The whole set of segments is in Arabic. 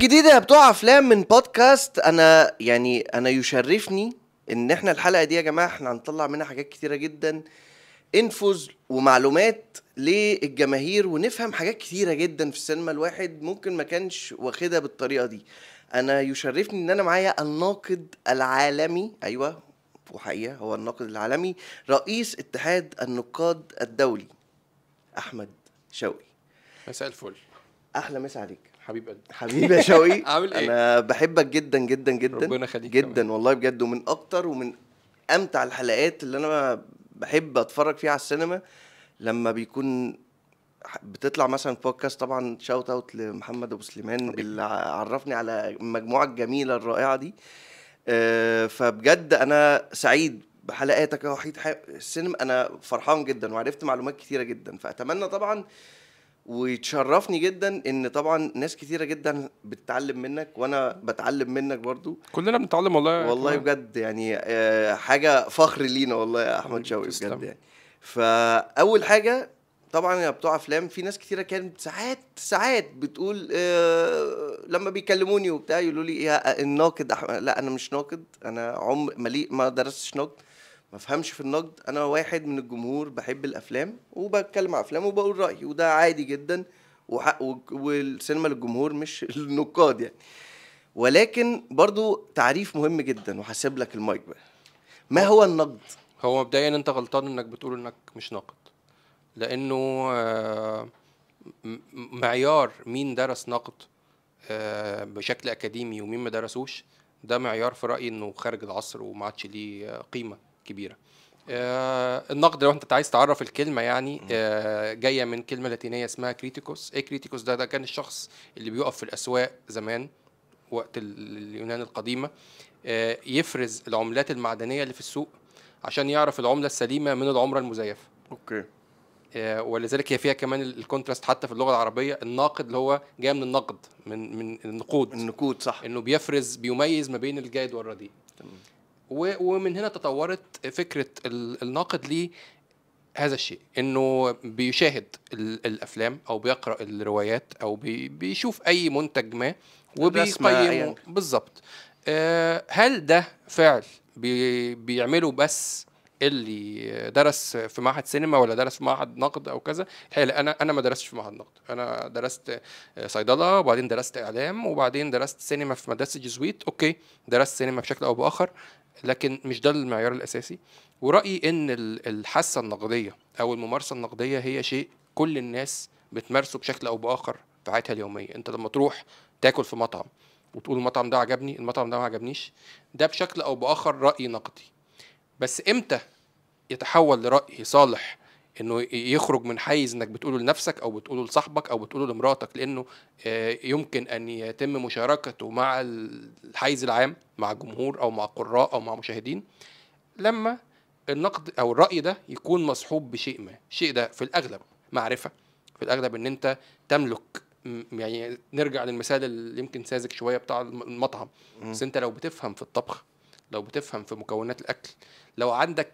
الجديدة يا بتوع أفلام من بودكاست أنا يعني أنا يشرفني إن إحنا الحلقة دي يا جماعة إحنا هنطلع منها حاجات كتيرة جدا انفوز ومعلومات للجماهير ونفهم حاجات كتيرة جدا في السينما الواحد ممكن ما كانش واخدها بالطريقة دي أنا يشرفني إن أنا معايا الناقد العالمي أيوه وحقيقة هو الناقد العالمي رئيس اتحاد النقاد الدولي أحمد شوقي مساء الفل أحلى مسا عليك حبيب قلبي حبيبي يا شوقي عامل ايه؟ انا بحبك جدا جدا جدا ربنا يخليك جدا كمان. والله بجد ومن اكتر ومن امتع الحلقات اللي انا بحب اتفرج فيها على السينما لما بيكون بتطلع مثلا بودكاست طبعا شاوت اوت لمحمد ابو سليمان اللي عرفني على المجموعه الجميله الرائعه دي آه، فبجد انا سعيد بحلقاتك يا وحيد السينما انا فرحان جدا وعرفت معلومات كثيره جدا فاتمنى طبعا ويتشرفني جدا ان طبعا ناس كثيره جدا بتتعلم منك وانا بتعلم منك برضو كلنا بنتعلم والله والله بجد يعني آه، حاجه فخر لينا والله يا احمد شوقي بجد يعني فاول حاجه طبعا يا بتوع افلام في ناس كثيره كانت ساعات ساعات بتقول آه لما بيكلموني وبتاع يقولوا لي يا إيه، آه، الناقد احمد لا انا مش ناقد انا عمر مليء ما درستش ناقد ما فهمش في النقد انا واحد من الجمهور بحب الافلام وبتكلم على افلام وبقول رايي وده عادي جدا وحق والسينما للجمهور مش النقاد يعني ولكن برضو تعريف مهم جدا وهسيب لك المايك بقى ما هو النقد هو مبدئيا انت غلطان انك بتقول انك مش ناقد لانه آه، معيار مين درس نقد آه، بشكل اكاديمي ومين ما درسوش ده معيار في رايي انه خارج العصر وما عادش ليه قيمه كبيره آه النقد لو انت عايز تعرف الكلمه يعني آه جايه من كلمه لاتينيه اسمها كريتيكوس ايه كريتيكوس ده ده كان الشخص اللي بيقف في الاسواق زمان وقت اليونان القديمه آه يفرز العملات المعدنيه اللي في السوق عشان يعرف العمله السليمه من العمله المزيفه اوكي آه، ولذلك هي فيها كمان الكونتراست حتى في اللغه العربيه الناقد اللي هو جاي من النقد من من النقود النقود صح انه بيفرز بيميز ما بين الجيد والرديء تمام ومن هنا تطورت فكره الناقد ليه هذا الشيء انه بيشاهد الافلام او بيقرا الروايات او بي بيشوف اي منتج ما وبيقيمه بالظبط آه هل ده فعل بي بيعمله بس اللي درس في معهد سينما ولا درس في معهد نقد او كذا لا انا انا ما درستش في معهد نقد انا درست آه، صيدله وبعدين درست اعلام وبعدين درست سينما في مدرسه جزويت اوكي درست سينما بشكل او باخر لكن مش ده المعيار الاساسي ورايي ان الحاسه النقديه او الممارسه النقديه هي شيء كل الناس بتمارسه بشكل او باخر في حياتها اليوميه انت لما تروح تاكل في مطعم وتقول المطعم ده عجبني المطعم ده ما عجبنيش ده بشكل او باخر راي نقدي بس امتى يتحول لراي صالح انه يخرج من حيز انك بتقوله لنفسك او بتقوله لصاحبك او بتقوله لمراتك لانه آه، يمكن ان يتم مشاركته مع الحيز العام مع الجمهور او مع قراء او مع مشاهدين لما النقد او الراي ده يكون مصحوب بشيء ما الشيء ده في الاغلب معرفه في الاغلب ان انت تملك يعني نرجع للمثال اللي يمكن ساذج شويه بتاع المطعم بس انت لو بتفهم في الطبخ لو بتفهم في مكونات الاكل لو عندك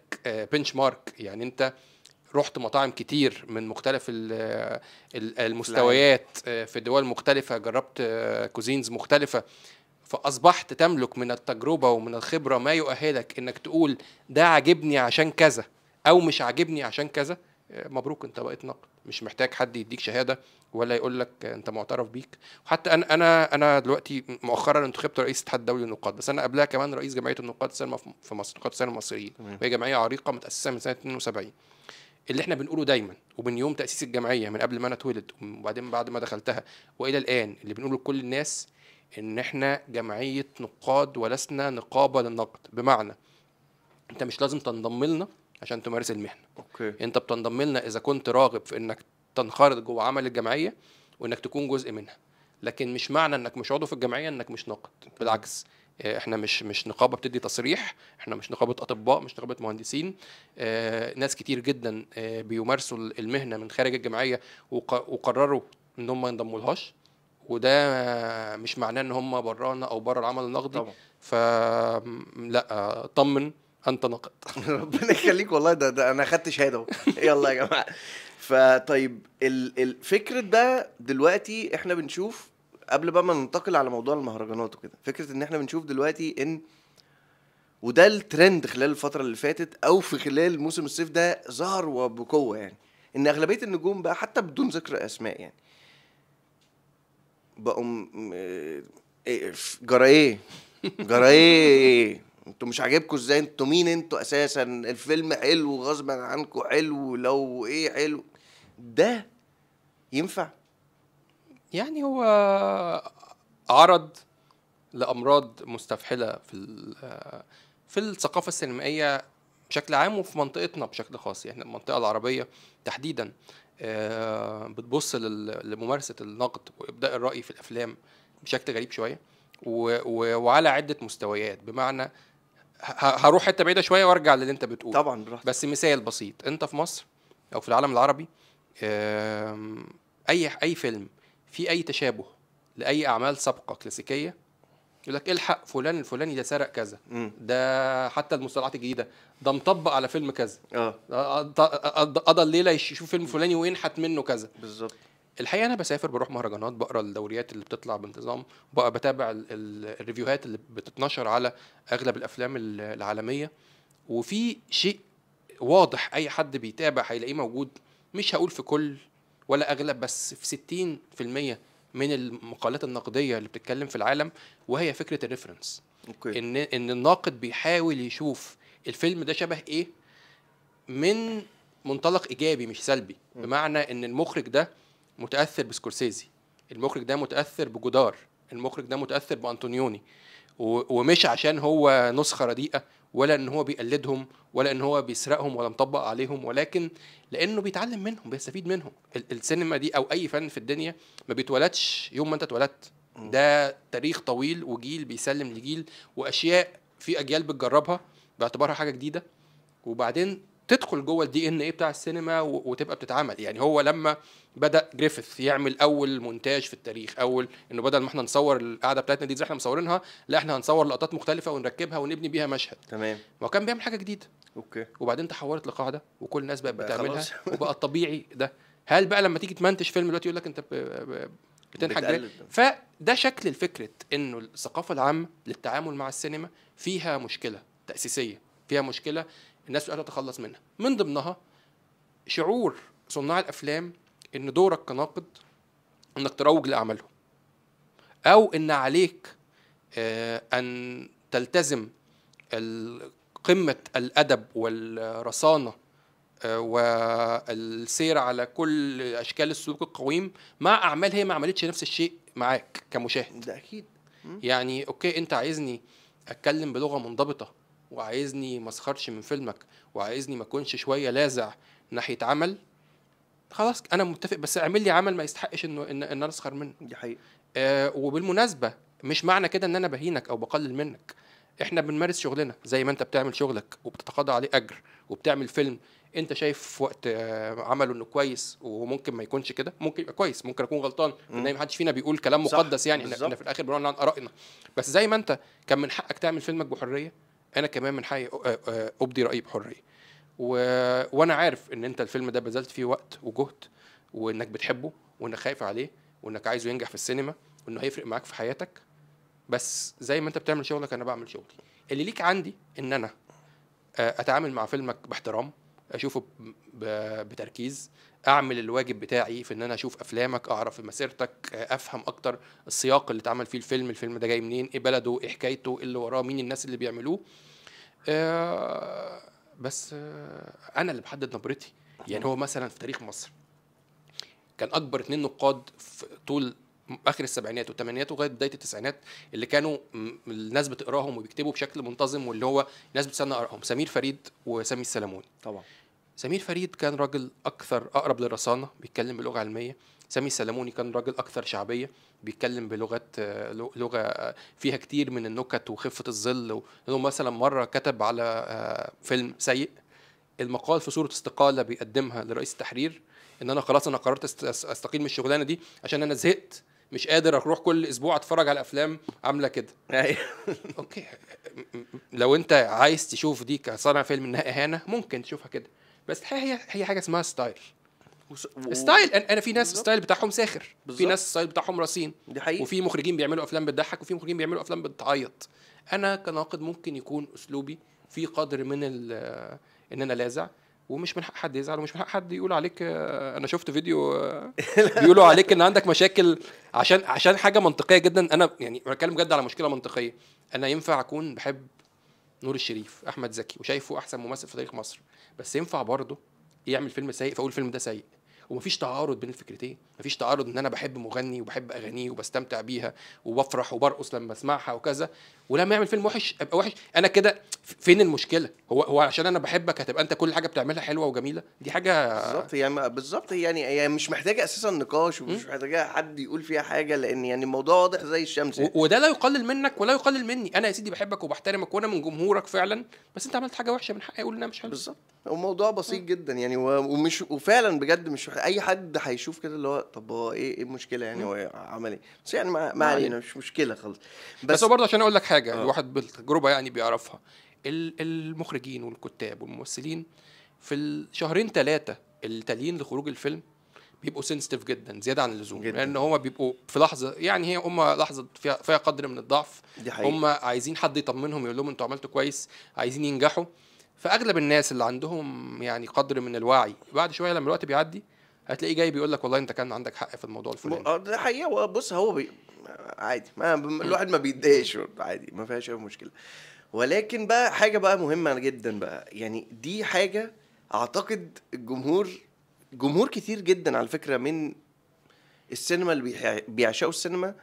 بنش آه، مارك يعني انت رحت مطاعم كتير من مختلف المستويات آه، في دول مختلفة جربت آه، كوزينز مختلفة فأصبحت تملك من التجربة ومن الخبرة ما يؤهلك إنك تقول ده عاجبني عشان كذا أو مش عاجبني عشان كذا آه، مبروك أنت بقيت نقد مش محتاج حد يديك شهادة ولا يقول لك أنت معترف بيك وحتى أنا أنا أنا دلوقتي مؤخرا انتخبت رئيس الاتحاد الدولي للنقاد بس أنا قبلها كمان رئيس جمعية النقاد السينما في مصر نقاد السينما المصريين وهي جمعية عريقة متأسسة من سنة 72 اللي احنا بنقوله دايما ومن يوم تاسيس الجمعيه من قبل ما انا اتولد وبعدين بعد ما دخلتها والى الان اللي بنقوله لكل الناس ان احنا جمعيه نقاد ولسنا نقابه للنقد بمعنى انت مش لازم تنضم لنا عشان تمارس المهنه اوكي انت بتنضم لنا اذا كنت راغب في انك تنخرط جوه عمل الجمعيه وانك تكون جزء منها لكن مش معنى انك مش عضو في الجمعيه انك مش ناقد بالعكس آه، احنا مش مش نقابه بتدي تصريح احنا مش نقابه اطباء مش نقابه مهندسين آه، ناس كتير جدا آه، بيمارسوا المهنه من خارج الجمعيه وقرروا ان هم ما ينضموا لهاش وده مش معناه ان هم برانا او بره العمل النقدي طبعا. فلا طمن انت نقد ربنا يخليك والله ده, ده انا خدت شهاده يلا يا جماعه فطيب الفكره ده دلوقتي احنا بنشوف قبل بقى ما ننتقل على موضوع المهرجانات وكده فكره ان احنا بنشوف دلوقتي ان وده الترند خلال الفتره اللي فاتت او في خلال موسم الصيف ده ظهر وبقوه يعني ان اغلبيه النجوم بقى حتى بدون ذكر اسماء يعني بقوا إيه، إيه، جرى ايه جرى ايه انتوا مش عاجبكم ازاي انتوا مين انتوا اساسا الفيلم حلو غصبا عنكم حلو لو ايه حلو ده ينفع يعني هو عرض لامراض مستفحله في آه، في الثقافه السينمائيه بشكل عام وفي منطقتنا بشكل خاص يعني المنطقه العربيه تحديدا آه، بتبص لممارسه النقد وابداء الراي في الافلام بشكل غريب شويه وعلى عده مستويات بمعنى هروح حته بعيده شويه وارجع للي انت بتقوله طبعا براحتك بس مثال بسيط انت في مصر او في العالم العربي اي اي فيلم في اي تشابه لاي اعمال سابقه كلاسيكيه يقول لك الحق فلان الفلاني ده سرق كذا ده حتى المصطلحات الجديده ده مطبق على فيلم كذا اه, آه،, آه،, آه، قضى الليله يشوف فيلم فلاني وينحت منه كذا بالظبط الحقيقه انا بسافر بروح مهرجانات بقرا الدوريات اللي بتطلع بانتظام بقى بتابع الريفيوهات اللي بتتنشر على اغلب الافلام العالميه وفي شيء واضح اي حد بيتابع هيلاقيه موجود مش هقول في كل ولا اغلب بس في 60% من المقالات النقديه اللي بتتكلم في العالم وهي فكره الريفرنس أوكي. ان ان الناقد بيحاول يشوف الفيلم ده شبه ايه من منطلق ايجابي مش سلبي م. بمعنى ان المخرج ده متاثر بسكورسيزي المخرج ده متاثر بجودار المخرج ده متاثر بانطونيوني ومش عشان هو نسخه رديئه ولا ان هو بيقلدهم ولا ان هو بيسرقهم ولا مطبق عليهم ولكن لانه بيتعلم منهم بيستفيد منهم السينما دي او اي فن في الدنيا ما بيتولدش يوم ما انت اتولدت ده تاريخ طويل وجيل بيسلم لجيل واشياء في اجيال بتجربها باعتبارها حاجه جديده وبعدين تدخل جوه الدي ان ايه بتاع السينما وتبقى بتتعمل يعني هو لما بدا جريفيث يعمل اول مونتاج في التاريخ اول انه بدل ما احنا نصور القعده بتاعتنا دي زي احنا مصورينها لا احنا هنصور لقطات مختلفه ونركبها ونبني بيها مشهد تمام وكان كان بيعمل حاجه جديده اوكي وبعدين تحولت لقاعده وكل الناس بقت بتعملها وبقى الطبيعي ده هل بقى لما تيجي تمنتج فيلم دلوقتي يقول لك انت بتنحك فده شكل الفكره انه الثقافه العامه للتعامل مع السينما فيها مشكله تاسيسيه فيها مشكله الناس مش تتخلص منها من ضمنها شعور صناع الافلام ان دورك كناقد انك تروج لاعمالهم او ان عليك آه، ان تلتزم قمه الادب والرصانه آه، والسير على كل اشكال السلوك القويم مع اعمال هي ما عملتش نفس الشيء معاك كمشاهد ده اكيد يعني اوكي انت عايزني اتكلم بلغه منضبطه وعايزني ما اسخرش من فيلمك وعايزني ما اكونش شويه لاذع ناحيه عمل خلاص انا متفق بس اعمل لي عمل ما يستحقش انه ان, انا اسخر منه دي حقيقه آه وبالمناسبه مش معنى كده ان انا بهينك او بقلل منك احنا بنمارس شغلنا زي ما انت بتعمل شغلك وبتتقاضى عليه اجر وبتعمل فيلم انت شايف في وقت آه، عمله انه كويس وممكن ما يكونش كده ممكن يبقى كويس ممكن اكون غلطان ان ما حدش فينا بيقول كلام مقدس يعني احنا في الاخر بنقول عن ارائنا بس زي ما انت كان من حقك تعمل فيلمك بحريه انا كمان من حقي ابدي رايي بحريه و... وانا عارف ان انت الفيلم ده بذلت فيه وقت وجهد وانك بتحبه وانك خايف عليه وانك عايزه ينجح في السينما وانه هيفرق معاك في حياتك بس زي ما انت بتعمل شغلك انا بعمل شغلي اللي ليك عندي ان انا اتعامل مع فيلمك باحترام اشوفه بتركيز اعمل الواجب بتاعي في ان انا اشوف افلامك اعرف مسيرتك افهم اكتر السياق اللي اتعمل فيه الفيلم الفيلم ده جاي منين ايه بلده ايه حكايته ايه اللي وراه مين الناس اللي بيعملوه آه، بس آه، انا اللي بحدد نبرتي يعني هو مثلا في تاريخ مصر كان اكبر اثنين نقاد في طول اخر السبعينات والثمانينات وغايه بدايه التسعينات اللي كانوا الناس بتقراهم وبيكتبوا بشكل منتظم واللي هو الناس بتستنى ارائهم سمير فريد وسامي السلموني طبعا سمير فريد كان راجل اكثر اقرب للرصانه بيتكلم بلغه علميه سامي السلموني كان راجل اكثر شعبيه بيتكلم بلغات آه، لغه آه، فيها كتير من النكت وخفه الظل لو مثلا مره كتب على آه، فيلم سيء المقال في صوره استقاله بيقدمها لرئيس التحرير ان انا خلاص انا قررت استقيل من الشغلانه دي عشان انا زهقت مش قادر اروح كل اسبوع اتفرج على افلام عامله كده أيوه. اوكي لو انت عايز تشوف دي كصانع فيلم انها اهانه ممكن تشوفها كده بس الحقيقه هي هي حاجه اسمها ستايل و... ستايل انا في ناس ستايل بتاعهم ساخر بالزبط. في ناس ستايل بتاعهم رصين دي حقيقة. وفي مخرجين بيعملوا افلام بتضحك وفي مخرجين بيعملوا افلام بتعيط انا كناقد ممكن يكون اسلوبي في قدر من آه، ان انا لازع ومش من حق حد يزعل ومش من حق حد يقول عليك آه، انا شفت فيديو آه، بيقولوا عليك ان عندك مشاكل عشان عشان حاجه منطقيه جدا انا يعني بتكلم بجد على مشكله منطقيه انا ينفع اكون بحب نور الشريف احمد زكي وشايفه احسن ممثل في تاريخ مصر بس ينفع برضه يعمل فيلم سيء فاقول الفيلم ده سيء ومفيش تعارض بين الفكرتين مفيش تعارض ان انا بحب مغني وبحب اغانيه وبستمتع بيها وبفرح وبرقص لما اسمعها وكذا ولما يعمل فيلم وحش ابقى وحش انا كده فين المشكله هو هو عشان انا بحبك هتبقى انت كل حاجه بتعملها حلوه وجميله دي حاجه بالظبط يعني بالظبط يعني هي يعني مش محتاجه اساسا نقاش ومش محتاجه حد يقول فيها حاجه لان يعني الموضوع واضح زي الشمس يعني. وده لا يقلل منك ولا يقلل مني انا يا سيدي بحبك وبحترمك وانا من جمهورك فعلا بس انت عملت حاجه وحشه من حقي اقول انها مش حلوه بالظبط وموضوع بسيط جدا يعني ومش وفعلا بجد مش اي حد هيشوف كده اللي هو طب هو ايه ايه المشكله يعني هو عمل ايه بس يعني ما علينا مش مشكله خالص بس, بس برضه عشان اقول لك حاجه حاجه آه. الواحد بالتجربه يعني بيعرفها المخرجين والكتاب والممثلين في الشهرين ثلاثه التاليين لخروج الفيلم بيبقوا سنسيتيف جدا زياده عن اللزوم جداً. لان هم بيبقوا في لحظه يعني هي هم لحظه فيها, فيها قدر من الضعف دي حقيقة. هم عايزين حد يطمنهم يقول لهم انتوا عملتوا كويس عايزين ينجحوا فاغلب الناس اللي عندهم يعني قدر من الوعي بعد شويه لما الوقت بيعدي هتلاقيه جاي بيقول لك والله انت كان عندك حق في الموضوع الفلاني آه، ده حقيقه بص هو بي... عادي ما الواحد ما بيتضايقش عادي ما فيهاش اي مشكله ولكن بقى حاجه بقى مهمه جدا بقى يعني دي حاجه اعتقد الجمهور جمهور كتير جدا على فكره من السينما اللي بيعشقوا السينما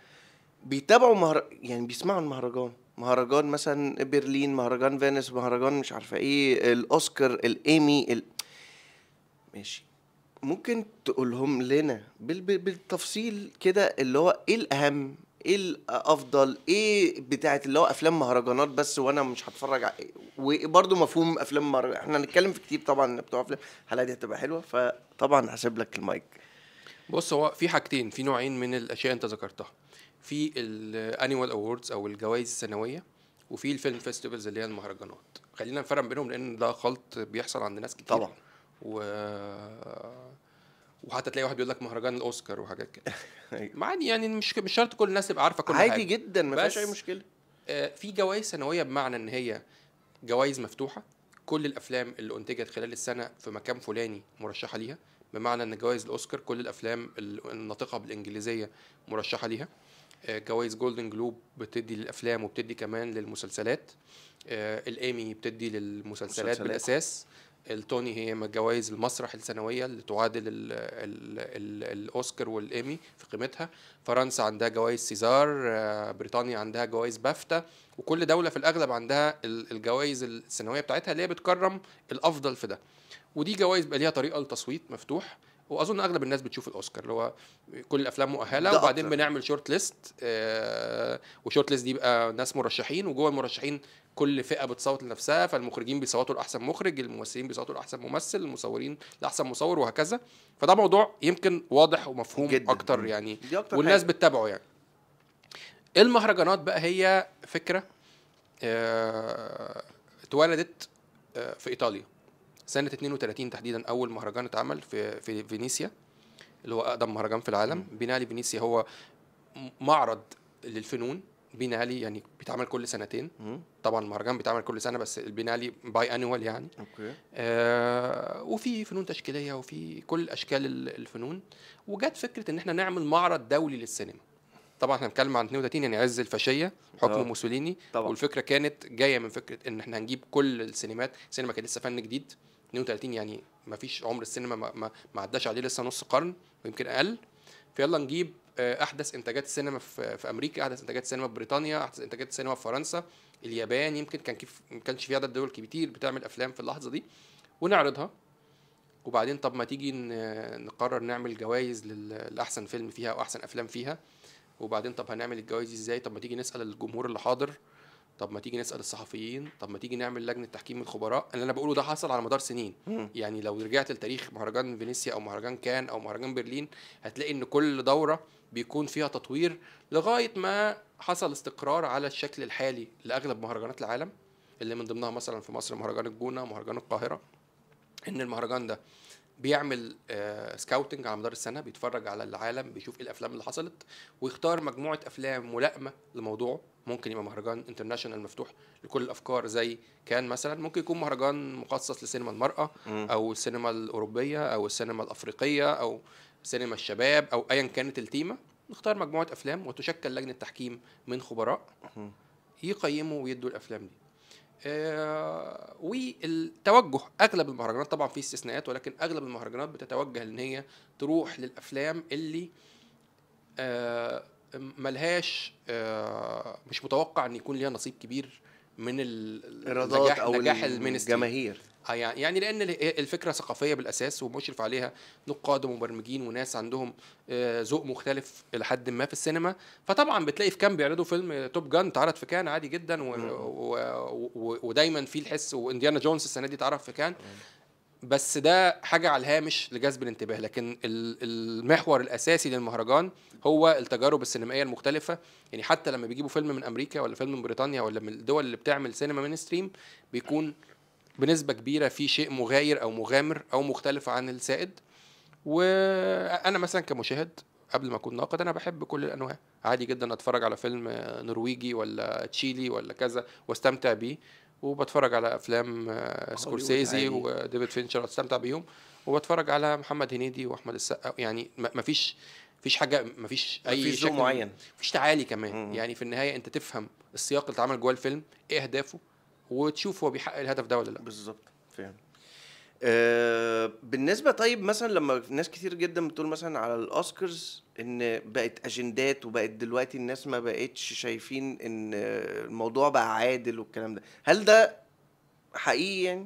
بيتابعوا مهر... يعني بيسمعوا المهرجان مهرجان مثلا برلين مهرجان فينيس مهرجان مش عارفه ايه الاوسكار الايمي ال... ماشي ممكن تقولهم لنا بالتفصيل كده اللي هو ايه الاهم ايه الافضل ايه بتاعت اللي هو افلام مهرجانات بس وانا مش هتفرج وبرده مفهوم افلام مهرجانات احنا هنتكلم في كتير طبعا بتوع افلام الحلقه دي هتبقى حلوه فطبعا هسيب لك المايك بص هو في حاجتين في نوعين من الاشياء انت ذكرتها في الانيوال اووردز او الجوائز السنويه وفي الفيلم فيستيفالز اللي هي المهرجانات خلينا نفرق بينهم لان ده خلط بيحصل عند ناس كتير طبعا و وحتى تلاقي واحد بيقول لك مهرجان الاوسكار وحاجات كده عادي يعني مش مش شرط كل الناس تبقى عارفه كل عادي حاجه عادي جدا ما فيهاش اي مشكله آه، في جوائز سنويه بمعنى ان هي جوائز مفتوحه كل الافلام اللي انتجت خلال السنه في مكان فلاني مرشحه ليها بمعنى ان جوائز الاوسكار كل الافلام الناطقه بالانجليزيه مرشحه ليها آه، جوائز جولدن جلوب بتدي للافلام وبتدي كمان للمسلسلات آه، الايمي بتدي للمسلسلات مسلسلات. بالاساس التوني هي من جوائز المسرح السنوية اللي تعادل الـ الـ الـ الأوسكار والإيمي في قيمتها فرنسا عندها جوائز سيزار آه، بريطانيا عندها جوائز بافتا وكل دولة في الأغلب عندها الجوائز السنوية بتاعتها اللي هي بتكرم الأفضل في ده ودي جوائز بقى ليها طريقة لتصويت مفتوح واظن اغلب الناس بتشوف الاوسكار اللي هو كل الافلام مؤهله وبعدين أكثر. بنعمل شورت ليست آه وشورت ليست دي بقى ناس مرشحين وجوه المرشحين كل فئه بتصوت لنفسها فالمخرجين بيصوتوا لاحسن مخرج الممثلين بيصوتوا لاحسن ممثل المصورين لاحسن مصور وهكذا فده موضوع يمكن واضح ومفهوم جداً. اكتر يعني أكتر والناس حاجة. بتتابعه يعني المهرجانات بقى هي فكره آه، اتولدت آه في ايطاليا سنه 32 تحديدا اول مهرجان اتعمل في في فينيسيا اللي هو اقدم مهرجان في العالم بينالي فينيسيا هو معرض للفنون بينالي يعني بيتعمل كل سنتين مم. طبعا المهرجان بيتعمل كل سنه بس البينالي باي انوال يعني اوكي آه وفي فنون تشكيليه وفي كل اشكال الفنون وجت فكره ان احنا نعمل معرض دولي للسينما طبعا احنا بنتكلم عن 32 يعني عز الفاشيه حكم أوه. موسوليني طبعا. والفكره كانت جايه من فكره ان احنا هنجيب كل السينمات السينما كانت لسه فن جديد 32 يعني ما فيش عمر السينما ما, ما عداش عليه لسه نص قرن ويمكن اقل فيلا نجيب آه، احدث انتاجات السينما في, في امريكا احدث انتاجات السينما في بريطانيا احدث انتاجات السينما في فرنسا اليابان يمكن كان كيف ما كانش في عدد دول كتير بتعمل افلام في اللحظه دي ونعرضها وبعدين طب ما تيجي نقرر نعمل جوائز لاحسن فيلم فيها او احسن افلام فيها وبعدين طب هنعمل الجوائز ازاي طب ما تيجي نسال الجمهور اللي حاضر طب ما تيجي نسال الصحفيين طب ما تيجي نعمل لجنه تحكيم الخبراء انا اللي انا بقوله ده حصل على مدار سنين مم. يعني لو رجعت لتاريخ مهرجان فينيسيا او مهرجان كان او مهرجان برلين هتلاقي ان كل دوره بيكون فيها تطوير لغايه ما حصل استقرار على الشكل الحالي لاغلب مهرجانات العالم اللي من ضمنها مثلا في مصر مهرجان الجونه مهرجان القاهره ان المهرجان ده بيعمل سكاوتنج آه، على مدار السنه بيتفرج على العالم بيشوف ايه الافلام اللي حصلت ويختار مجموعه افلام ملائمه لموضوعه ممكن يبقى مهرجان انترناشونال مفتوح لكل الافكار زي كان مثلا ممكن يكون مهرجان مخصص لسينما المراه او السينما الاوروبيه او السينما الافريقيه او سينما الشباب او ايا كانت التيمه نختار مجموعه افلام وتشكل لجنه تحكيم من خبراء يقيموا ويدوا الافلام دي آه والتوجه اغلب المهرجانات طبعا في استثناءات ولكن اغلب المهرجانات بتتوجه ان هي تروح للافلام اللي آه ملهاش آه، مش متوقع ان يكون ليها نصيب كبير من الايرادات او نجاح الجماهير آه، يعني لان الفكره ثقافيه بالاساس ومشرف عليها نقاد ومبرمجين وناس عندهم آه، ذوق مختلف الى حد ما في السينما فطبعا بتلاقي في كان بيعرضوا فيلم توب جان اتعرض في كان عادي جدا ودايما في الحس وانديانا جونز السنه دي اتعرض في كان بس ده حاجه على الهامش لجذب الانتباه لكن المحور الاساسي للمهرجان هو التجارب السينمائيه المختلفه يعني حتى لما بيجيبوا فيلم من امريكا ولا فيلم من بريطانيا ولا من الدول اللي بتعمل سينما مينستريم ستريم بيكون بنسبه كبيره في شيء مغاير او مغامر او مختلف عن السائد وانا مثلا كمشاهد قبل ما اكون ناقد انا بحب كل الانواع عادي جدا اتفرج على فيلم نرويجي ولا تشيلي ولا كذا واستمتع بيه وبتفرج على افلام آه، سكورسيزي وديفيد فينشر استمتع بيهم وبتفرج على محمد هنيدي واحمد السقا يعني مفيش مفيش حاجه مفيش اي مفيش شكل معين مفيش تعالي كمان مم. يعني في النهايه انت تفهم السياق اللي اتعمل جوه الفيلم ايه اهدافه وتشوف هو بيحقق الهدف ده ولا لا بالظبط فاهم آه، بالنسبه طيب مثلا لما ناس كتير جدا بتقول مثلا على الاوسكارز ان بقت اجندات وبقت دلوقتي الناس ما بقتش شايفين ان الموضوع بقى عادل والكلام ده هل ده حقيقي يعني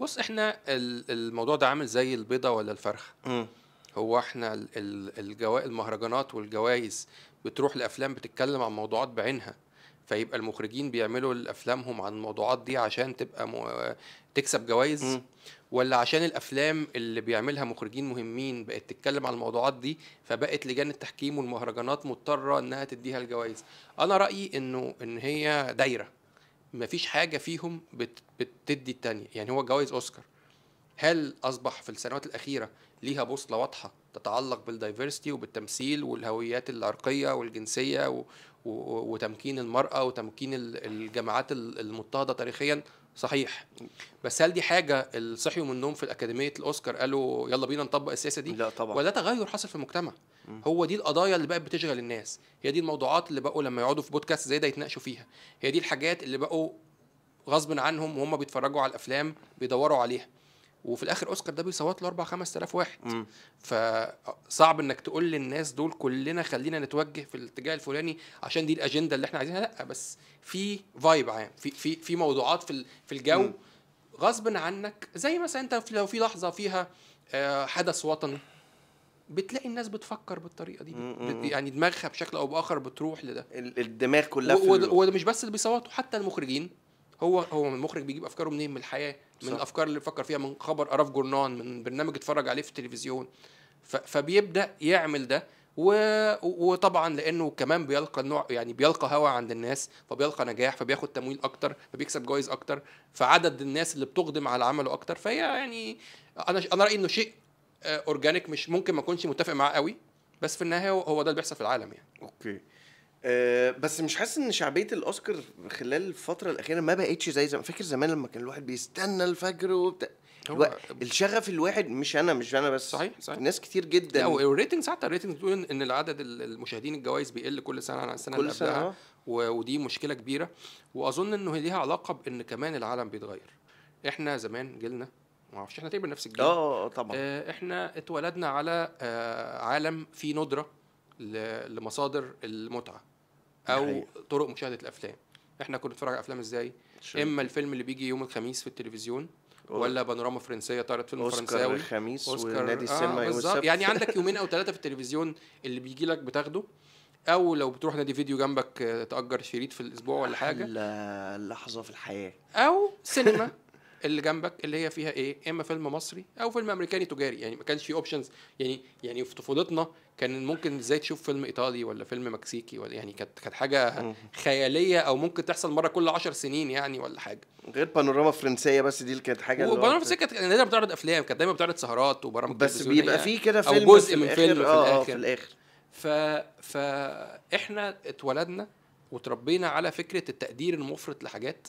بص احنا الموضوع ده عامل زي البيضه ولا الفرخه هو احنا الجوائز المهرجانات والجوائز بتروح لافلام بتتكلم عن موضوعات بعينها فيبقى المخرجين بيعملوا الافلامهم عن الموضوعات دي عشان تبقى م... تكسب جوائز م. ولا عشان الافلام اللي بيعملها مخرجين مهمين بقت تتكلم عن الموضوعات دي فبقت لجان التحكيم والمهرجانات مضطره انها تديها الجوائز انا رايي انه ان هي دايره مفيش حاجه فيهم بت... بتدي التانية يعني هو جوائز اوسكار هل اصبح في السنوات الاخيره ليها بوصله واضحه تتعلق بالدايفرستي وبالتمثيل والهويات العرقيه والجنسيه و... وتمكين المرأة وتمكين الجماعات المضطهدة تاريخيا صحيح بس هل دي حاجة اللي صحيوا من النوم في أكاديمية الأوسكار قالوا يلا بينا نطبق السياسة دي؟ لا طبعا ولا تغير حصل في المجتمع هو دي القضايا اللي بقت بتشغل الناس هي دي الموضوعات اللي بقوا لما يقعدوا في بودكاست زي ده يتناقشوا فيها هي دي الحاجات اللي بقوا غصب عنهم وهم بيتفرجوا على الأفلام بيدوروا عليها وفي الاخر اوسكار ده بيصوت له 4 5000 واحد مم. فصعب انك تقول للناس دول كلنا خلينا نتوجه في الاتجاه الفلاني عشان دي الاجنده اللي احنا عايزينها لا بس في فايب عام في في في موضوعات في في الجو م. غصب عنك زي مثلا انت لو في لحظه فيها آه، حدث وطني بتلاقي الناس بتفكر بالطريقه دي بت يعني دماغها بشكل او باخر بتروح لده الدماغ كلها في ومش بس اللي بيصوتوا حتى المخرجين هو هو المخرج بيجيب افكاره منين من الحياه من صح. الافكار اللي فكر فيها من خبر قراه في جورنان من برنامج اتفرج عليه في التلفزيون فبيبدا يعمل ده و... وطبعا لانه كمان بيلقى نوع يعني بيلقى هوا عند الناس فبيلقى نجاح فبياخد تمويل اكتر فبيكسب جوائز اكتر فعدد الناس اللي بتقدم على عمله اكتر فهي يعني انا انا رايي انه شيء اورجانيك آه، مش ممكن ما اكونش متفق معاه قوي بس في النهايه هو ده اللي بيحصل في العالم يعني اوكي آه، بس مش حاسس ان شعبيه الاوسكار خلال الفتره الاخيره ما بقتش زي زمان فاكر زمان لما كان الواحد بيستنى الفجر وبتاع هو الشغف الواحد مش انا مش انا بس صحيح صحيح ناس كتير جدا والريتنج ساعتها الريتنج بتقول ان العدد المشاهدين الجوائز بيقل كل سنه عن السنه اللي قبلها آه. و... ودي مشكله كبيره واظن انه ليها علاقه بان كمان العالم بيتغير احنا زمان جيلنا ما اعرفش احنا تقريبا نفس الجيل اه, آه، طبعا احنا اتولدنا على عالم فيه ندره لمصادر المتعه او طرق مشاهده الافلام احنا كنا بنتفرج على افلام ازاي شو. اما الفيلم اللي بيجي يوم الخميس في التلفزيون ولا بانوراما فرنسيه طارت فيلم أوسكار فرنساوي الخميس اوسكار آه، السينما آه يوم السبت يعني عندك يومين او ثلاثه في التلفزيون اللي بيجي لك بتاخده او لو بتروح نادي فيديو جنبك آه، تاجر شريط في الاسبوع ولا حاجه لا لحظه في الحياه او سينما اللي جنبك اللي هي فيها ايه اما فيلم مصري او فيلم امريكاني تجاري يعني ما كانش في اوبشنز يعني يعني في طفولتنا كان ممكن ازاي تشوف فيلم ايطالي ولا فيلم مكسيكي ولا يعني كانت كانت حاجه خياليه او ممكن تحصل مره كل 10 سنين يعني ولا حاجه غير بانوراما فرنسيه بس دي اللي كانت حاجه وبانوراما فرنسيه كانت نادرا بتعرض افلام كانت دايما بتعرض سهرات وبرامج بس بيبقى في كده فيلم او جزء من فيلم في آه، آه، الاخر آه في الاخر ف فاحنا اتولدنا وتربينا على فكره التقدير المفرط لحاجات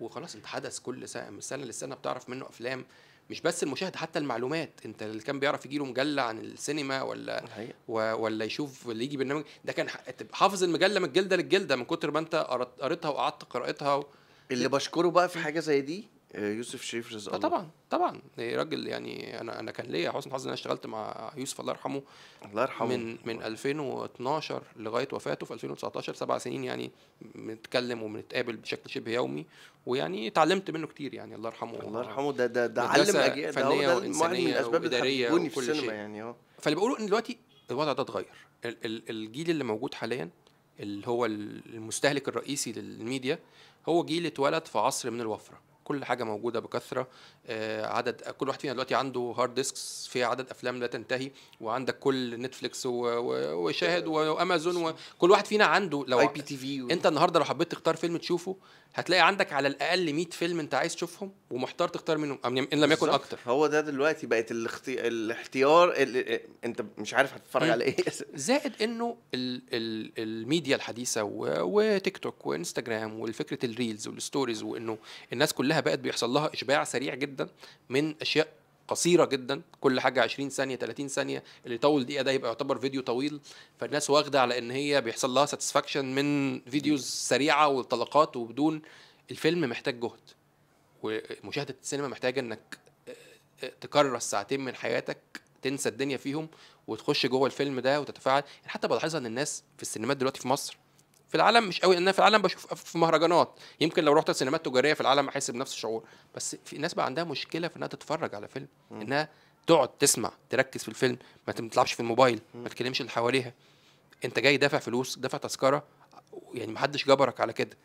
وخلاص انت حدث كل سنه من سنه للسنه بتعرف منه افلام مش بس المشاهد حتى المعلومات انت اللي كان بيعرف يجي له مجله عن السينما ولا و... ولا يشوف اللي يجي برنامج ده كان حافظ المجله من الجلده للجلده من كتر ما انت قريتها وقعدت قراءتها و... اللي بشكره بقى في حاجه زي دي آه، يوسف شريف رزق آه، الله طبعا طبعا إيه، راجل يعني انا انا كان ليا حسن حظ ان انا اشتغلت مع يوسف الله يرحمه الله يرحمه من من 2012 لغايه وفاته في 2019 سبع سنين يعني بنتكلم وبنتقابل بشكل شبه يومي ويعني اتعلمت منه كتير يعني الله يرحمه الله يرحمه ده ده ده علم اجيال فنيه ده وانسانيه الاسباب واداريه في السينما شيء يعني اه فاللي بقوله ان دلوقتي الوضع ده اتغير الجيل اللي موجود حاليا اللي هو المستهلك الرئيسي للميديا هو جيل اتولد في عصر من الوفره كل حاجه موجوده بكثره آه، عدد كل واحد فينا دلوقتي عنده هارد ديسكس فيها عدد افلام لا تنتهي وعندك كل نتفليكس وشاهد وامازون وكل واحد فينا عنده لو اي بي تي في انت النهارده لو حبيت تختار فيلم تشوفه هتلاقي عندك على الاقل 100 فيلم انت عايز تشوفهم ومحتار تختار منهم ان لم يكن اكتر هو ده دلوقتي بقت الاختي... الاحتيار اللي... انت مش عارف هتتفرج على ايه زائد انه ال... ال... الميديا الحديثه و... وتيك توك وانستجرام وفكره الريلز والستوريز وانه الناس كلها كلها بقت بيحصل لها اشباع سريع جدا من اشياء قصيره جدا كل حاجه 20 ثانيه 30 ثانيه اللي طول دقيقه ده يبقى يعتبر فيديو طويل فالناس واخده على ان هي بيحصل لها ساتسفاكشن من فيديوز سريعه وطلقات وبدون الفيلم محتاج جهد ومشاهده السينما محتاجه انك آه، آه، تكرس ساعتين من حياتك تنسى الدنيا فيهم وتخش جوه الفيلم ده وتتفاعل يعني حتى بلاحظها ان الناس في السينمات دلوقتي في مصر في العالم مش قوي انا في العالم بشوف في مهرجانات يمكن لو رحت سينمات تجاريه في العالم احس بنفس الشعور بس في ناس بقى عندها مشكله في انها تتفرج على فيلم م. انها تقعد تسمع تركز في الفيلم ما تطلعش في الموبايل ما تكلمش اللي حواليها انت جاي دافع فلوس دافع تذكره يعني محدش جبرك على كده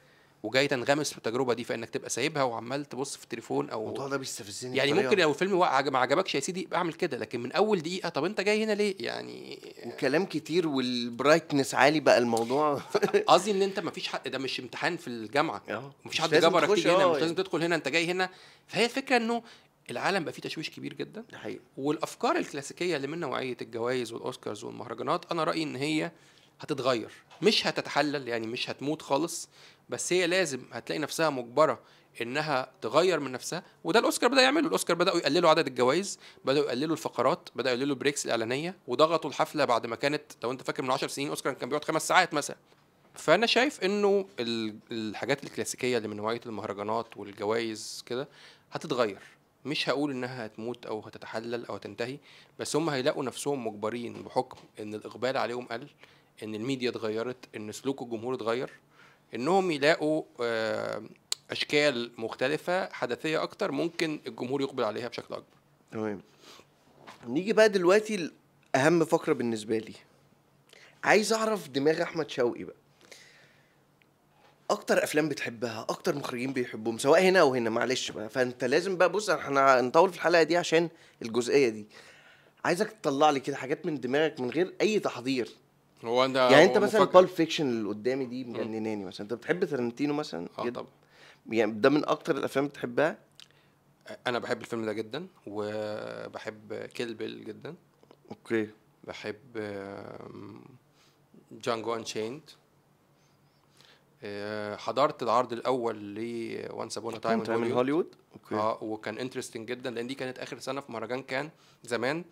وجاي تنغمس في التجربه دي فانك تبقى سايبها وعمال تبص في التليفون او الموضوع ده بيستفزني يعني ممكن لو الفيلم ما عجبكش يا سيدي اعمل كده لكن من اول دقيقه طب انت جاي هنا ليه يعني وكلام كتير والبرايتنس عالي بقى الموضوع قصدي ان انت ما فيش حد ده مش امتحان في الجامعه آه. مفيش حد جبرك تيجي هنا مش آه، لازم يعني. تدخل هنا انت جاي هنا فهي الفكره انه العالم بقى فيه تشويش كبير جدا ده حقيقي والافكار الكلاسيكيه اللي من نوعيه الجوائز والاوسكارز والمهرجانات انا رايي ان هي هتتغير مش هتتحلل يعني مش هتموت خالص بس هي لازم هتلاقي نفسها مجبره انها تغير من نفسها وده الاوسكار بدا يعمله الاوسكار بداوا يقللوا عدد الجوائز بداوا يقللوا الفقرات بداوا يقللوا البريكس الاعلانيه وضغطوا الحفله بعد ما كانت لو انت فاكر من 10 سنين اوسكار كان بيقعد خمس ساعات مثلا فانا شايف انه الحاجات الكلاسيكيه اللي من نوعيه المهرجانات والجوائز كده هتتغير مش هقول انها هتموت او هتتحلل او هتنتهي بس هم هيلاقوا نفسهم مجبرين بحكم ان الاقبال عليهم قل ان الميديا اتغيرت ان سلوك الجمهور اتغير انهم يلاقوا آه، اشكال مختلفه حدثيه اكتر ممكن الجمهور يقبل عليها بشكل اكبر تمام نيجي بقى دلوقتي اهم فقره بالنسبه لي عايز اعرف دماغ احمد شوقي بقى اكتر افلام بتحبها اكتر مخرجين بيحبهم سواء هنا او هنا معلش بقى فانت لازم بقى بص احنا هنطول في الحلقه دي عشان الجزئيه دي عايزك تطلع لي كده حاجات من دماغك من غير اي تحضير هو انت يعني انت مثلا بالب فيكشن اللي قدامي دي مجنناني مثلا انت بتحب ترنتينو مثلا اه طبعا يعني ده من اكتر الافلام اللي بتحبها انا بحب الفيلم ده جدا وبحب كيل بيل جدا اوكي بحب جانجو انشيند آه، حضرت العرض الاول ل وانس ابون تايم ان هوليوود اه وكان انترستنج جدا لان دي كانت اخر سنه في مهرجان كان زمان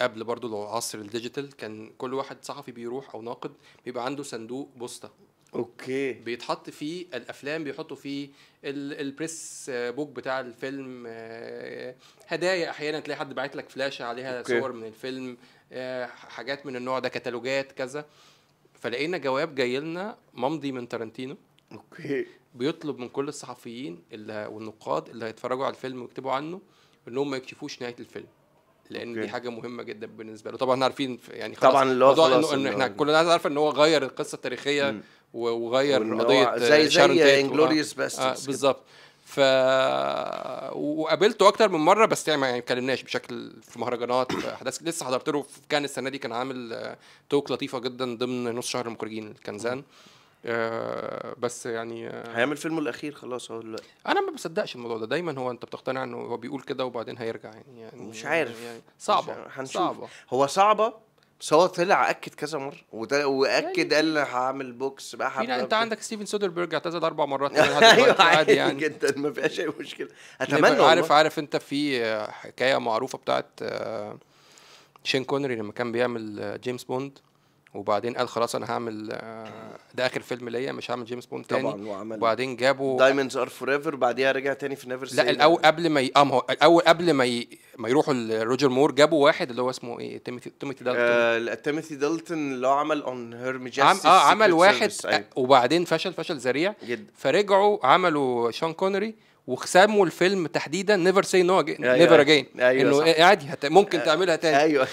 قبل برضو لو عصر الديجيتال كان كل واحد صحفي بيروح او ناقد بيبقى عنده صندوق بوسطه اوكي بيتحط فيه الافلام بيحطوا فيه البريس بوك بتاع الفيلم آه، هدايا احيانا تلاقي حد باعت لك فلاشه عليها أوكي. صور من الفيلم آه، حاجات من النوع ده كتالوجات كذا فلقينا جواب جاي لنا ممضي من تارنتينو اوكي بيطلب من كل الصحفيين اللي والنقاد اللي هيتفرجوا على الفيلم ويكتبوا عنه انهم ما يكشفوش نهايه الفيلم لان أوكي. دي حاجه مهمه جدا بالنسبه له طبعا احنا عارفين يعني خلاص طبعا اللي هو خلاص إن, احنا كلنا عارفه ان هو غير القصه التاريخيه م. وغير قضيه آه، زي زي انجلوريوس بس آه بالظبط ف وقابلته اكتر من مره بس يعني ما يعني اتكلمناش بشكل في مهرجانات في احداث لسه حضرت له كان السنه دي كان عامل آه، توك لطيفه جدا ضمن نص شهر المخرجين الكنزان آه، بس يعني آه، هيعمل فيلمه الاخير خلاص هو دلوقتي انا ما بصدقش الموضوع ده دايما هو انت بتقتنع انه هو بيقول كده وبعدين هيرجع يعني, يعني مش يعني عارف يعني صعبه مش عارف. هنشوف صعبه هو صعبه بس هو طلع اكد كذا مره وده واكد يعني قال هعمل بوكس بقى يعني انت عندك ستيفن سودربرج اعتزل اربع مرات ايوه عادي يعني جدا ما فيهاش اي مشكله اتمنى عارف عارف انت في حكايه معروفه بتاعت آه، شين كونري لما كان بيعمل جيمس بوند وبعدين قال خلاص انا هعمل آه، ده اخر فيلم ليا مش هعمل جيمس بوند تاني طبعا وعمل وبعدين جابوا دايموندز ار فور ايفر بعديها رجع تاني في نيفر لا الاول قبل ما يقام هو الاول قبل ما ي... ما يروحوا لروجر مور جابوا واحد اللي هو اسمه ايه تيموثي تيموثي دالتون آه، تيموثي دالتون اللي هو عمل اون هير ماجستي اه عمل واحد أيوه. آه، وبعدين فشل فشل ذريع جدا فرجعوا عملوا شون كونري وسموا الفيلم تحديدا نيفر سي نو نيفر اجين انه إيه، عادي هت... ممكن أيوة، تعملها تاني ايوه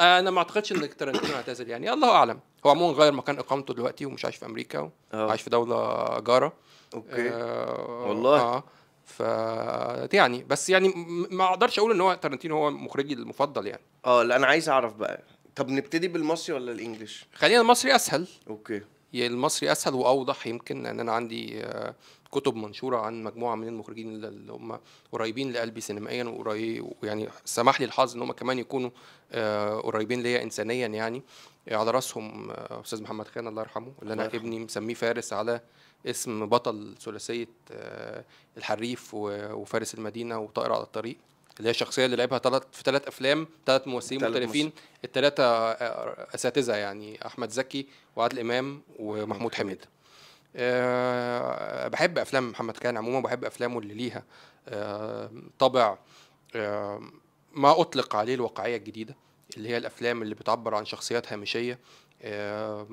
انا ما اعتقدش ان ترنتينو اعتزل يعني الله اعلم هو عموما غير مكان اقامته دلوقتي ومش عايش في امريكا وعايش في دوله جاره اوكي آه والله آه ف يعني بس يعني ما اقدرش اقول ان هو ترنتينو هو مخرجي المفضل يعني اه لا انا عايز اعرف بقى طب نبتدي بالمصري ولا الانجليش خلينا المصري اسهل اوكي المصري اسهل واوضح يمكن ان انا عندي آه كتب منشوره عن مجموعه من المخرجين اللي هم قريبين لقلبي سينمائيا ويعني سمح لي الحظ ان هم كمان يكونوا آه، قريبين ليا انسانيا يعني آه، على راسهم آه، استاذ محمد خان الله يرحمه اللي انا ابني مسميه فارس على اسم بطل ثلاثيه الحريف وفارس المدينه وطائر على الطريق اللي هي الشخصيه اللي لعبها تلت في ثلاث افلام ثلاث ممثلين مختلفين الثلاثه اساتذه يعني احمد زكي وعادل امام ومحمود حميد أه بحب افلام محمد كان عموما بحب افلامه اللي ليها أه طابع أه ما اطلق عليه الواقعيه الجديده اللي هي الافلام اللي بتعبر عن شخصيات هامشيه آه،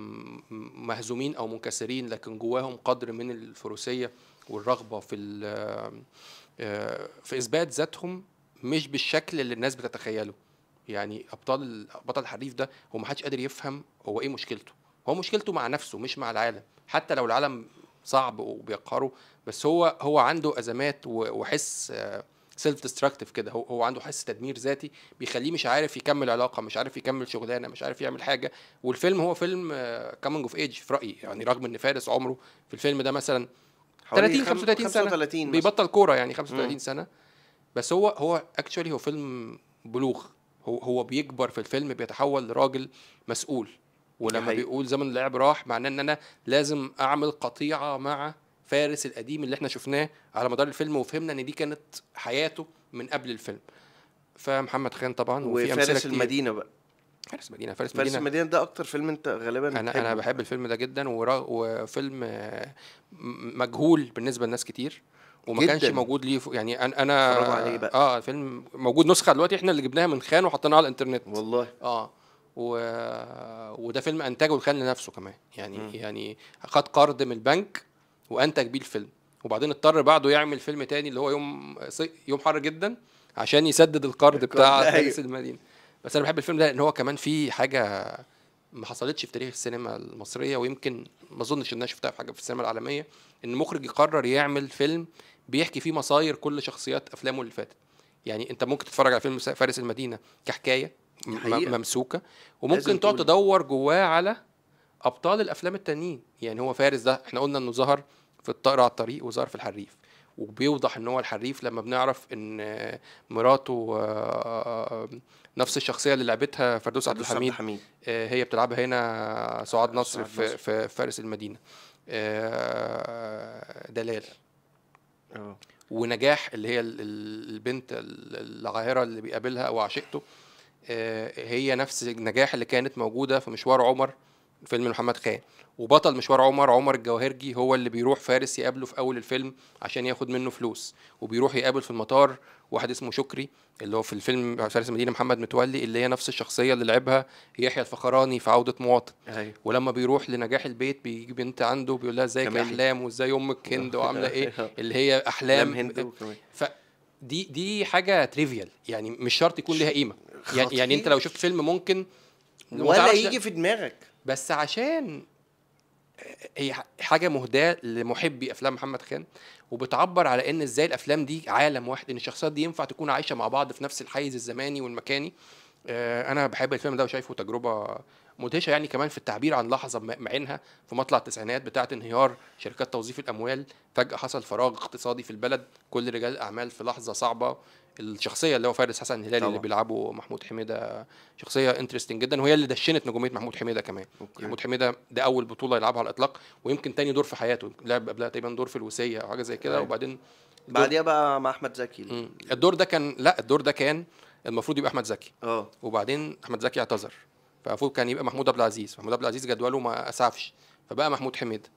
مهزومين او منكسرين لكن جواهم قدر من الفروسيه والرغبه في آه، آه، في اثبات ذاتهم مش بالشكل اللي الناس بتتخيله يعني ابطال بطل الحريف ده هو ما حدش قادر يفهم هو ايه مشكلته هو مشكلته مع نفسه مش مع العالم حتى لو العالم صعب وبيقهره بس هو هو عنده ازمات وحس سيلف آه، ديستراكتيف كده هو هو عنده حس تدمير ذاتي بيخليه مش عارف يكمل علاقه مش عارف يكمل شغلانه مش عارف يعمل حاجه والفيلم هو فيلم كامينج اوف ايج في رايي يعني رغم ان فارس عمره في الفيلم ده مثلا 30 35 سنه 35 بيبطل كوره يعني 35 مم. سنه بس هو هو اكشولي هو فيلم بلوغ هو هو بيكبر في الفيلم بيتحول لراجل مسؤول ولما بيقول زمن اللعب راح معناه ان انا لازم اعمل قطيعه مع فارس القديم اللي احنا شفناه على مدار الفيلم وفهمنا ان دي كانت حياته من قبل الفيلم فمحمد خان طبعا وفي وفارس المدينه بقى فارس مدينة فارس, فارس مدينة. مدينة ده أكتر فيلم أنت غالبا أنا أنا بحب الفيلم ده جدا وفيلم مجهول بالنسبة لناس كتير وما جداً. كانش موجود ليه يعني انا انا عليه بقى. اه فيلم موجود نسخه دلوقتي احنا اللي جبناها من خان وحطيناها على الانترنت والله اه و... وده فيلم انتاجه الخان لنفسه كمان يعني م. يعني خد قرض من البنك وانتج بيه الفيلم وبعدين اضطر بعده يعمل فيلم تاني اللي هو يوم يوم حر جدا عشان يسدد القرض بتاع تنس أيوه. المدينه بس انا بحب الفيلم ده لان هو كمان فيه حاجه ما حصلتش في تاريخ السينما المصريه ويمكن ما اظنش انها شفتها في حاجه في السينما العالميه ان مخرج يقرر يعمل فيلم بيحكي فيه مصاير كل شخصيات افلامه اللي فاتت يعني انت ممكن تتفرج على فيلم فارس المدينه كحكايه حقيقة. ممسوكه وممكن تقعد تدور جواه على ابطال الافلام التانيين يعني هو فارس ده احنا قلنا انه ظهر في الطائر على الطريق وظهر في الحريف وبيوضح ان هو الحريف لما بنعرف ان مراته آه، آه، نفس الشخصيه اللي لعبتها فردوس عبد الحميد آه، هي بتلعبها هنا سعاد نصر في, فارس المدينه دلال ونجاح اللي هي البنت العاهره اللي بيقابلها او عشيقته آه، هي نفس النجاح اللي كانت موجوده في مشوار عمر فيلم محمد خان وبطل مشوار عمر عمر الجوهرجي هو اللي بيروح فارس يقابله في اول الفيلم عشان ياخد منه فلوس وبيروح يقابل في المطار واحد اسمه شكري اللي هو في الفيلم فارس المدينه محمد متولي اللي هي نفس الشخصيه اللي لعبها يحيى الفخراني في عوده مواطن هي. أيوة. ولما بيروح لنجاح البيت بيجي بنت عنده بيقول لها ازيك يا احلام وازاي امك هند وعامله ايه أيوة. اللي هي احلام هند فدي دي حاجه تريفيال يعني مش شرط يكون لها قيمه خطير. يعني انت لو شفت فيلم ممكن ولا يجي في دماغك بس عشان هي حاجه مهداه لمحبي افلام محمد خان وبتعبر على ان ازاي الافلام دي عالم واحد ان الشخصيات دي ينفع تكون عايشه مع بعض في نفس الحيز الزماني والمكاني آه، انا بحب الفيلم ده وشايفه تجربه مدهشه يعني كمان في التعبير عن لحظه معينها في مطلع التسعينات بتاعه انهيار شركات توظيف الاموال فجاه حصل فراغ اقتصادي في البلد كل رجال الاعمال في لحظه صعبه الشخصيه اللي هو فارس حسن الهلالي اللي بيلعبه محمود حميده شخصيه انترستنج جدا وهي اللي دشنت نجوميه محمود حميده كمان أوكي. محمود حميده ده اول بطوله يلعبها على الاطلاق ويمكن تاني دور في حياته لعب قبلها تقريبا دور في الوسيه او حاجه زي كده أيوة. وبعدين بعديها بقى مع احمد زكي الدور ده كان لا الدور ده كان المفروض يبقى احمد زكي اه وبعدين احمد زكي اعتذر فالمفروض كان يبقى محمود عبد العزيز محمود عبد العزيز جدوله ما اسعفش فبقى محمود حميده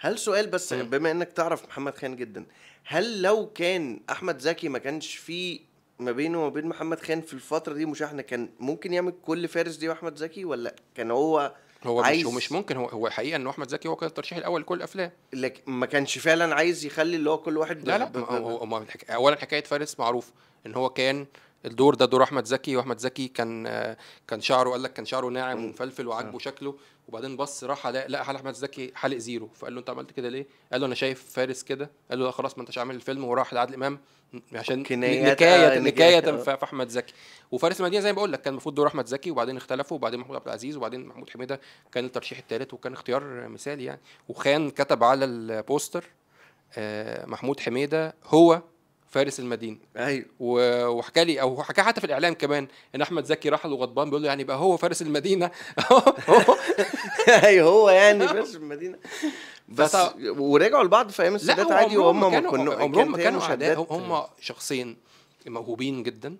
هل سؤال بس م. بما انك تعرف محمد خان جدا هل لو كان احمد زكي ما كانش في ما بينه وما بين محمد خان في الفتره دي مشاحنه كان ممكن يعمل كل فارس دي واحمد زكي ولا كان هو هو عايز مش مش ممكن هو هو حقيقه ان احمد زكي هو كان الترشيح الاول لكل الافلام لكن ما كانش فعلا عايز يخلي اللي هو كل واحد لا لا اولا حكايه فارس معروف ان هو كان الدور ده دور احمد زكي واحمد زكي كان كان شعره قال لك كان شعره ناعم ومفلفل وعاجبه آه. شكله وبعدين بص راح لقى حال احمد زكي حالق زيرو فقال له انت عملت كده ليه؟ قال له انا شايف فارس كده قال له لا خلاص ما انتش عامل الفيلم وراح لعادل امام عشان آه، نكايه نكايه آه. في احمد زكي وفارس المدينه زي ما بقول لك كان المفروض دور احمد زكي وبعدين اختلفوا وبعدين محمود عبد العزيز وبعدين محمود حميده كان الترشيح الثالث وكان اختيار مثالي يعني وخان كتب على البوستر محمود حميده هو فارس المدينه ايوه وحكى لي او حكى حتى في الاعلام كمان ان احمد زكي راح له غضبان بيقول له يعني بقى هو فارس المدينه ايوه هو يعني فارس المدينه بس ورجعوا لبعض في ايام السادات عادي وهم ما كانوا عمرهم ما كانوا اعداء هم شخصين موهوبين جدا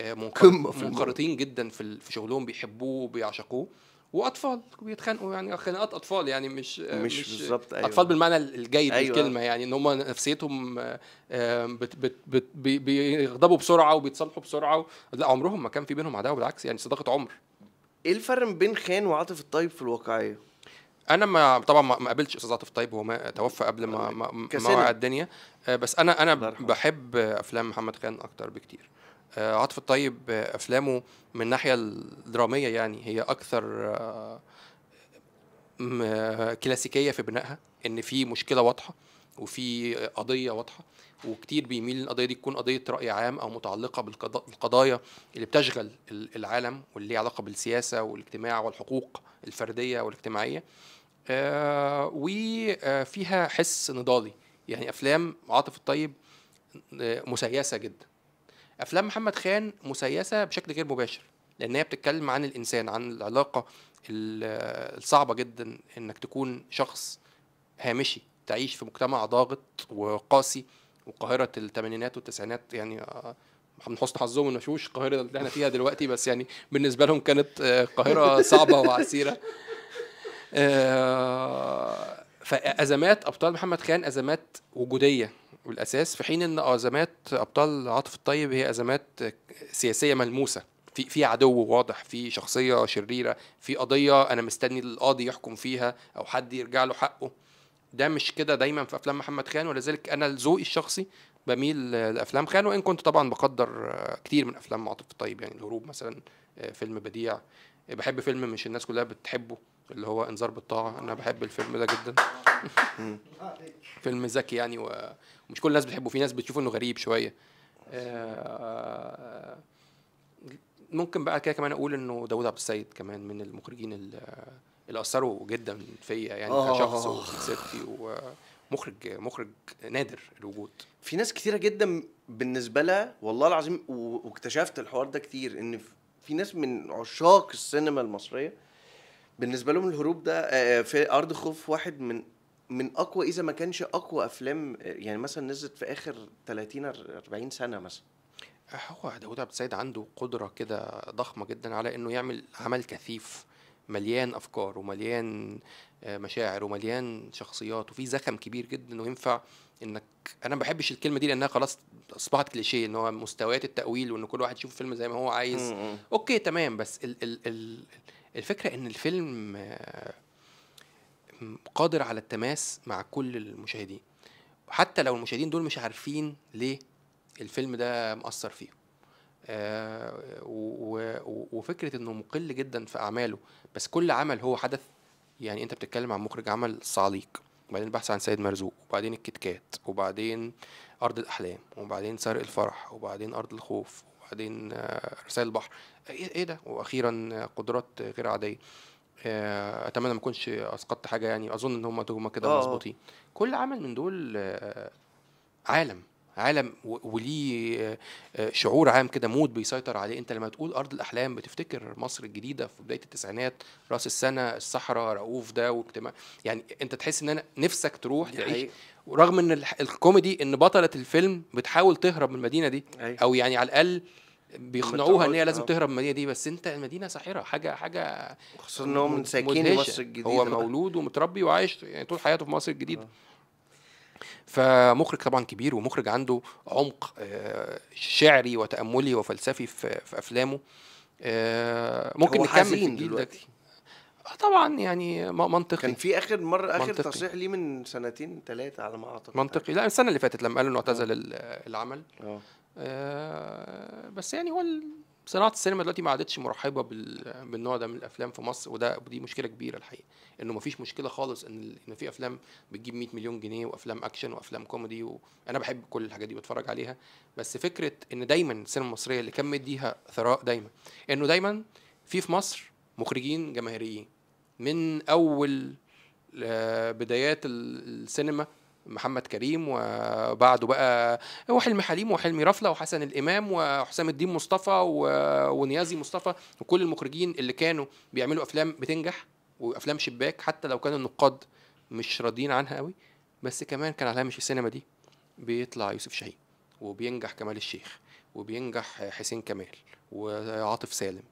آه، منقرطين جدا في شغلهم بيحبوه وبيعشقوه واطفال بيتخانقوا يعني خناقات اطفال يعني مش مش, مش بالظبط أيوة. اطفال بالمعنى الجيد أيوة. للكلمه يعني ان هم نفسيتهم بت بت بت بيغضبوا بسرعه وبيتصالحوا بسرعه لا عمرهم ما كان في بينهم عداوه بالعكس يعني صداقه عمر ايه الفرق ما بين خان وعاطف الطيب في الواقعيه؟ انا ما طبعا ما قابلتش استاذ عاطف طيب هو ما توفى قبل ما ما وقع الدنيا آه، بس انا انا بحب افلام محمد خان اكتر بكتير آه، عاطف الطيب افلامه من الناحيه الدراميه يعني هي اكثر آه، آه، كلاسيكيه في بنائها ان في مشكله واضحه وفي قضيه واضحه وكتير بيميل القضيه دي تكون قضيه راي عام او متعلقه بالقضايا اللي بتشغل العالم واللي ليها علاقه بالسياسه والاجتماع والحقوق الفرديه والاجتماعيه وفيها حس نضالي يعني افلام عاطف الطيب مسيسه جدا افلام محمد خان مسيسه بشكل غير مباشر لان هي بتتكلم عن الانسان عن العلاقه الصعبه جدا انك تكون شخص هامشي تعيش في مجتمع ضاغط وقاسي وقاهره الثمانينات والتسعينات يعني آه، من حسن حظهم ما شوش القاهره اللي احنا فيها دلوقتي بس يعني بالنسبه لهم كانت آه، قاهره صعبه وعسيره آه، فازمات ابطال محمد خان ازمات وجوديه والاساس في حين ان ازمات ابطال عاطف الطيب هي ازمات سياسيه ملموسه في في عدو واضح في شخصيه شريره في قضيه انا مستني القاضي يحكم فيها او حد يرجع له حقه ده مش كده دايما في افلام محمد خان ولذلك انا ذوقي الشخصي بميل لافلام خان وان كنت طبعا بقدر كتير من افلام عاطف الطيب يعني الهروب مثلا آه، فيلم بديع بحب فيلم مش الناس كلها بتحبه اللي هو انذار بالطاعه انا بحب الفيلم ده جدا فيلم ذكي يعني ومش كل الناس بتحبه في ناس بتشوفه انه غريب شويه آه، ممكن بقى كده كمان اقول انه داوود عبد السيد كمان من المخرجين اللي اثروا جدا فيا يعني آه. كشخص وشخصيتي ومخرج مخرج نادر الوجود في ناس كتيره جدا بالنسبه لها والله العظيم واكتشفت الحوار ده كتير ان في ناس من عشاق السينما المصريه بالنسبه لهم الهروب ده آه، آه، في ارض خوف واحد من من اقوى اذا ما كانش اقوى افلام آه، يعني مثلا نزلت في اخر 30 40 سنه مثلا هو داوود عبد السيد عنده قدره كده ضخمه جدا على انه يعمل عمل كثيف مليان افكار ومليان مشاعر ومليان شخصيات وفي زخم كبير جدا وينفع انك انا ما بحبش الكلمه دي لانها خلاص اصبحت كليشيه ان هو مستويات التاويل وان كل واحد يشوف فيلم زي ما هو عايز اوكي تمام بس ال ال ال الفكره ان الفيلم آه، قادر على التماس مع كل المشاهدين حتى لو المشاهدين دول مش عارفين ليه الفيلم ده مأثر فيهم آه، وفكره انه مقل جدا في اعماله بس كل عمل هو حدث يعني انت بتتكلم عن مخرج عمل صعليق وبعدين البحث عن سيد مرزوق وبعدين الكتكات وبعدين ارض الاحلام وبعدين سرق الفرح وبعدين ارض الخوف وبعدين آه، رسائل البحر ايه, إيه ده واخيرا آه، قدرات غير عاديه آه، اتمنى ما اكونش اسقطت حاجه يعني اظن ان هم هم كده مظبوطين كل عمل من دول عالم عالم وليه شعور عام كده مود بيسيطر عليه انت لما تقول ارض الاحلام بتفتكر مصر الجديده في بدايه التسعينات راس السنه الصحراء رؤوف ده واجتماع يعني انت تحس ان انا نفسك تروح تعيش رغم ان الكوميدي ان بطله الفيلم بتحاول تهرب من المدينه دي أيوة. او يعني على الاقل بيقنعوها ان هي لازم تهرب آه. من المدينه دي بس انت المدينه ساحره حاجه حاجه خصوصا ان هو من ساكن مصر الجديده هو مولود ومتربي وعايش يعني طول حياته في مصر الجديده آه. فمخرج طبعا كبير ومخرج عنده عمق آه، شعري وتاملي وفلسفي في افلامه ممكن هو نكمل حزين دلوقتي آه، طبعا يعني منطقي كان في اخر مره اخر منطقي. تصريح ليه من سنتين ثلاثه على ما اعتقد منطقي لا السنه اللي فاتت لما قالوا انه اعتزل آه. العمل آه. اه بس يعني هو صناعه السينما دلوقتي ما عادتش مرحبه بالنوع ده من الافلام في مصر وده دي مشكله كبيره الحقيقه انه ما فيش مشكله خالص ان ان في افلام بتجيب 100 مليون جنيه وافلام اكشن وافلام كوميدي وانا بحب كل الحاجات دي بتفرج عليها بس فكره ان دايما السينما المصريه اللي كان مديها ثراء دايما انه دايما في في مصر مخرجين جماهيريين من اول آه، بدايات السينما محمد كريم وبعده بقى وحلمي حليم وحلمي رفلة وحسن الإمام وحسام الدين مصطفى ونيازي مصطفى وكل المخرجين اللي كانوا بيعملوا أفلام بتنجح وأفلام شباك حتى لو كان النقاد مش راضيين عنها قوي بس كمان كان عليها مش السينما دي بيطلع يوسف شاهين وبينجح كمال الشيخ وبينجح حسين كمال وعاطف سالم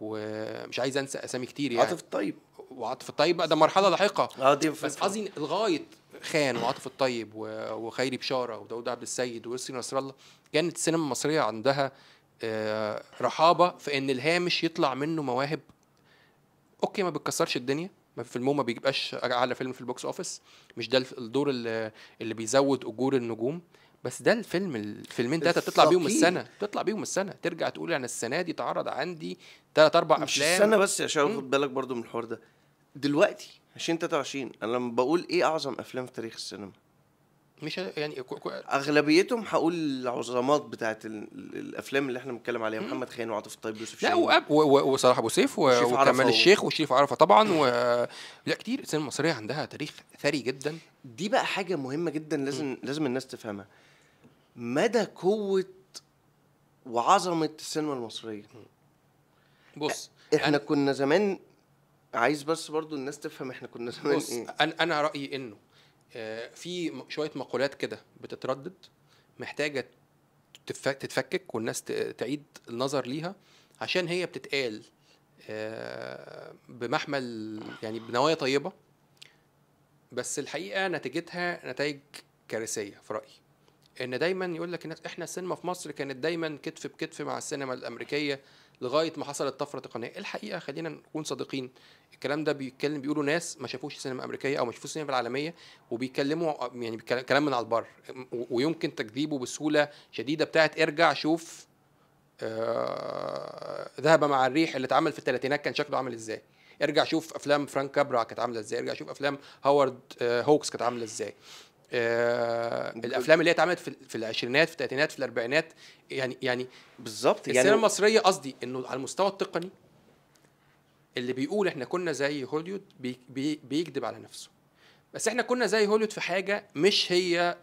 ومش عايز انسى اسامي كتير يعني عاطف الطيب وعاطف الطيب بقى ده مرحله لاحقه اه دي بس قصدي لغايه خان وعاطف الطيب وخيري بشاره وداود عبد السيد ويسري نصر الله كانت السينما المصريه عندها آه، رحابه في ان الهامش يطلع منه مواهب اوكي ما بتكسرش الدنيا ما فيلمه ما بيجيبقاش اعلى فيلم في البوكس اوفيس مش ده الدور اللي, اللي بيزود اجور النجوم بس ده الفيلم الفيلمين ثلاثه بتطلع بيهم السنه بتطلع بيهم السنه ترجع تقول انا السنه دي اتعرض عندي ثلاث اربع افلام مش السنه بس يا شباب خد بالك برضو من الحوار ده دلوقتي 2023 انا لما بقول ايه اعظم افلام في تاريخ السينما مش يعني كو كو اغلبيتهم هقول العظمات بتاعت الافلام اللي احنا بنتكلم عليها محمد خان وعاطف الطيب يوسف لا وأب وصلاح ابو سيف وكمال الشيخ وشريف عرفه طبعا و... لا كتير السينما المصريه عندها تاريخ ثري جدا دي بقى حاجه مهمه جدا لازم لازم الناس تفهمها مدى قوه وعظمه السينما المصريه بص احنا كنا زمان عايز بس برضو الناس تفهم احنا كنا زمان بص ايه انا انا رايي انه آه، في شويه مقولات كده بتتردد محتاجه تتفكك والناس تعيد النظر ليها عشان هي بتتقال آه، بمحمل يعني بنوايا طيبه بس الحقيقه نتيجتها نتائج كارثيه في رايي ان دايما يقول لك الناس احنا السينما في مصر كانت دايما كتف بكتف مع السينما الامريكيه لغايه ما حصلت طفره تقنيه الحقيقه خلينا نكون صادقين الكلام ده بيتكلم بيقولوا ناس ما شافوش السينما الامريكيه او ما شافوش السينما العالميه وبيتكلموا يعني كلام من على البر ويمكن تكذيبه بسهوله شديده بتاعت ارجع شوف آه، ذهب مع الريح اللي اتعمل في الثلاثينات كان شكله عامل ازاي ارجع شوف افلام فرانك كابرا كانت عامله ازاي ارجع شوف افلام هوارد آه، هوكس كانت عامله ازاي آه، الافلام اللي هي اتعملت في العشرينات في الثلاثينات في الاربعينات يعني يعني بالظبط يعني السينما المصريه قصدي انه على المستوى التقني اللي بيقول احنا كنا زي هوليود بي بي بيكذب على نفسه بس احنا كنا زي هوليود في حاجه مش هي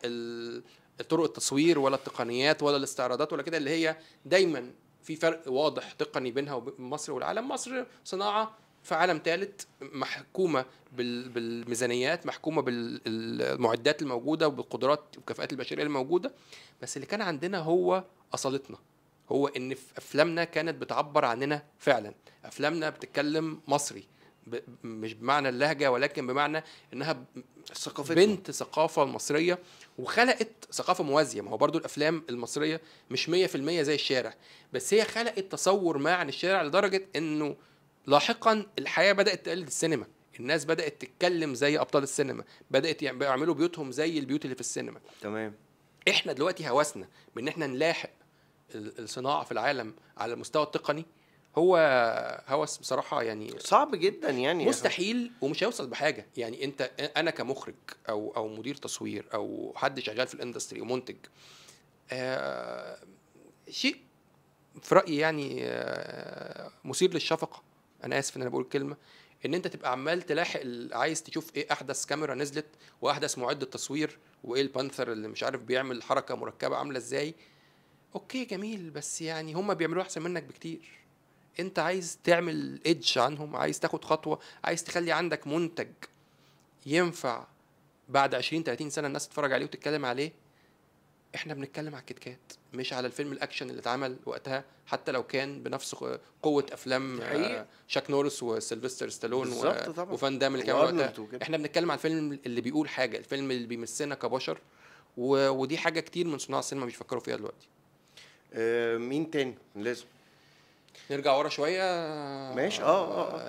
طرق التصوير ولا التقنيات ولا الاستعراضات ولا كده اللي هي دايما في فرق واضح تقني بينها وبين مصر والعالم مصر صناعه في عالم ثالث محكومه بالميزانيات محكومه بالمعدات الموجوده وبالقدرات والكفاءات البشريه الموجوده بس اللي كان عندنا هو اصالتنا هو ان افلامنا كانت بتعبر عننا فعلا افلامنا بتتكلم مصري ب... مش بمعنى اللهجه ولكن بمعنى انها ثقافة بنت ثقافه مصريه وخلقت ثقافه موازيه ما هو برضو الافلام المصريه مش 100% زي الشارع بس هي خلقت تصور ما عن الشارع لدرجه انه لاحقا الحياه بدات تقلد السينما الناس بدات تتكلم زي ابطال السينما بدات يعملوا بيوتهم زي البيوت اللي في السينما تمام احنا دلوقتي هوسنا بان احنا نلاحق الصناعه في العالم على المستوى التقني هو هوس بصراحه يعني صعب جدا يعني مستحيل ومش هيوصل بحاجه يعني انت انا كمخرج او او مدير تصوير او حد شغال في الاندستري ومنتج آه شيء في رايي يعني آه مثير للشفقه انا اسف ان انا بقول الكلمه ان انت تبقى عمال تلاحق عايز تشوف ايه احدث كاميرا نزلت واحدث معد تصوير وايه البانثر اللي مش عارف بيعمل حركه مركبه عامله ازاي اوكي جميل بس يعني هم بيعملوا احسن منك بكتير انت عايز تعمل ايدج عنهم عايز تاخد خطوه عايز تخلي عندك منتج ينفع بعد 20 30 سنه الناس تتفرج عليه وتتكلم عليه احنا بنتكلم على الكتكات مش على الفيلم الاكشن اللي اتعمل وقتها حتى لو كان بنفس قوه افلام آه، شاك نورس وسيلفستر ستالون وفان دام اللي كان وقتها احنا بنتكلم على الفيلم اللي بيقول حاجه الفيلم اللي بيمثلنا كبشر و... ودي حاجه كتير من صناع السينما بيفكروا فيها دلوقتي آه، مين تاني لازم نرجع ورا شويه ماشي اه آه،,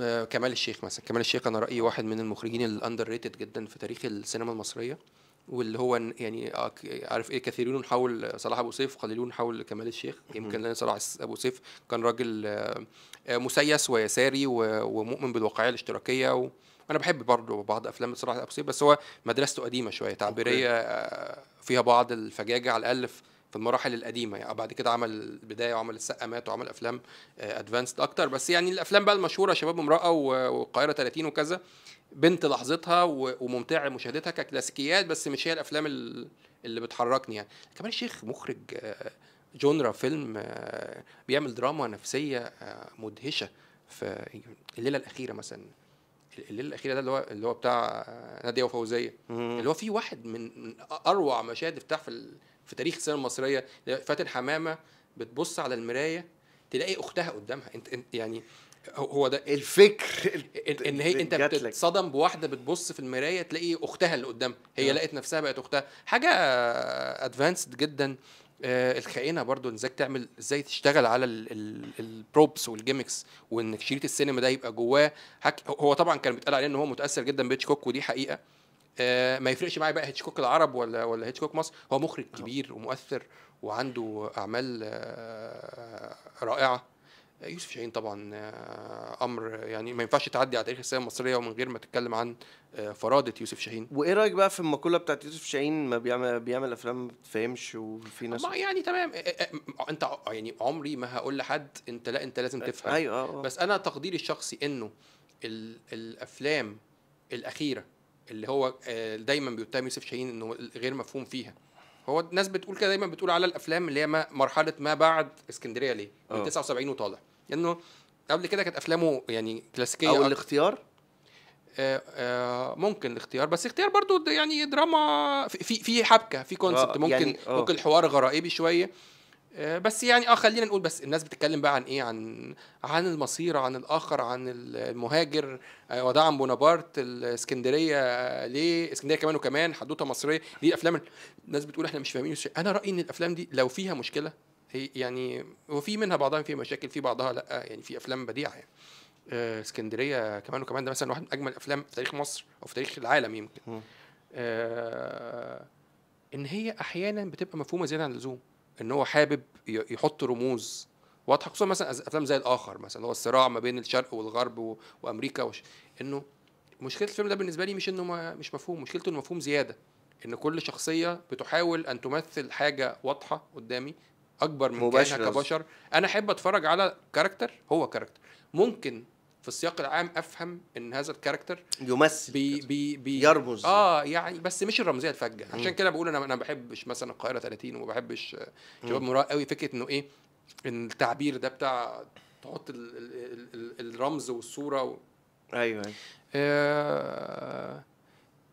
اه كمال الشيخ مثلا كمال الشيخ انا رايي واحد من المخرجين الاندر ريتد جدا في تاريخ السينما المصريه واللي هو يعني آه، عارف ايه كثيرون حول آه، صلاح ابو سيف وقليلون حول كمال الشيخ يمكن لان صلاح ابو سيف كان راجل آه، مسيس ويساري ومؤمن بالواقعيه الاشتراكيه وانا بحب برضه بعض افلام صلاح ابو سيف بس هو مدرسته قديمه شويه تعبيريه فيها بعض الفجاجه على الاقل في المراحل القديمه يعني بعد كده عمل البدايه وعمل السقا مات وعمل افلام ادفانسد اكتر بس يعني الافلام بقى المشهوره شباب امراه والقاهره 30 وكذا بنت لحظتها وممتعه مشاهدتها ككلاسيكيات بس مش هي الافلام اللي بتحركني يعني كمان الشيخ مخرج آه، جونرا فيلم آه، بيعمل دراما نفسيه آه، مدهشه في الليله الاخيره مثلا الليله الاخيره ده اللي هو اللي هو بتاع ناديه وفوزيه اللي هو فيه واحد من, من اروع مشاهد افتتاح في, في تاريخ السينما المصريه فاتن حمامه بتبص على المرايه تلاقي اختها قدامها انت يعني هو ده الفكر ان, إن هي انت بتتصدم بواحده بتبص في المرايه تلاقي اختها اللي قدامها هي لقت نفسها بقت اختها حاجه ادفانسد جدا آه الخائنه برضو ازاي تعمل ازاي تشتغل على البروبس والجيمكس وان شريط السينما ده يبقى جواه حك... هو طبعا كان بيتقال عليه ان هو متاثر جدا بهيتشكوك ودي حقيقه آه ما يفرقش معايا بقى هيتشكوك العرب ولا ولا هيتشكوك مصر هو مخرج آه. كبير ومؤثر وعنده اعمال آه رائعه يوسف شاهين طبعا آه، امر يعني ما ينفعش تعدي على تاريخ السينما المصريه ومن غير ما تتكلم عن آه، فرادة يوسف شاهين وايه رايك بقى في المقوله بتاعت يوسف شاهين ما بيعمل بيعمل افلام ما بتفهمش وفي ناس ما يعني تمام آه، انت يعني عمري ما هقول لحد انت لا انت لازم تفهم ايوه آه. بس انا تقديري الشخصي انه الافلام الاخيره اللي هو دايما بيتهم يوسف شاهين انه غير مفهوم فيها هو الناس بتقول كده دايما بتقول على الافلام اللي هي ما مرحله ما بعد اسكندريه ليه من 79 آه. وطالع لانه قبل كده كانت افلامه يعني كلاسيكيه او الاختيار آه، آه، ممكن الاختيار بس اختيار برضو يعني دراما في في حبكه في كونسبت يعني ممكن يعني ممكن الحوار غرائبي شويه آه، بس يعني اه خلينا نقول بس الناس بتتكلم بقى عن ايه عن عن المصير عن الاخر عن المهاجر آه، وداعا بونابرت الاسكندريه آه، ليه اسكندريه كمان وكمان حدوته مصريه دي افلام الناس بتقول احنا مش فاهمين انا رايي ان الافلام دي لو فيها مشكله هي يعني وفي منها بعضها فيها مشاكل في بعضها لا يعني في افلام بديعه يعني اسكندريه كمان وكمان ده مثلا واحد من اجمل الافلام في تاريخ مصر او في تاريخ العالم يمكن آه ان هي احيانا بتبقى مفهومه زياده عن اللزوم ان هو حابب يحط رموز واضحه خصوصا مثلا افلام زي الاخر مثلا هو الصراع ما بين الشرق والغرب وامريكا وش... انه مشكله الفيلم ده بالنسبه لي مش انه ما... مش مفهوم مشكلته انه مفهوم زياده ان كل شخصيه بتحاول ان تمثل حاجه واضحه قدامي اكبر من كانها كبشر انا احب اتفرج على كاركتر هو كاركتر ممكن في السياق العام افهم ان هذا الكاركتر يمثل بي بي بي يرمز اه يعني بس مش الرمزيه الفجه عشان كده بقول انا ما بحبش مثلا القاهره 30 وما بحبش شباب مراه قوي فكره انه ايه ان التعبير ده بتاع تحط الـ الـ الـ الرمز والصوره و... ايوه ايوه آه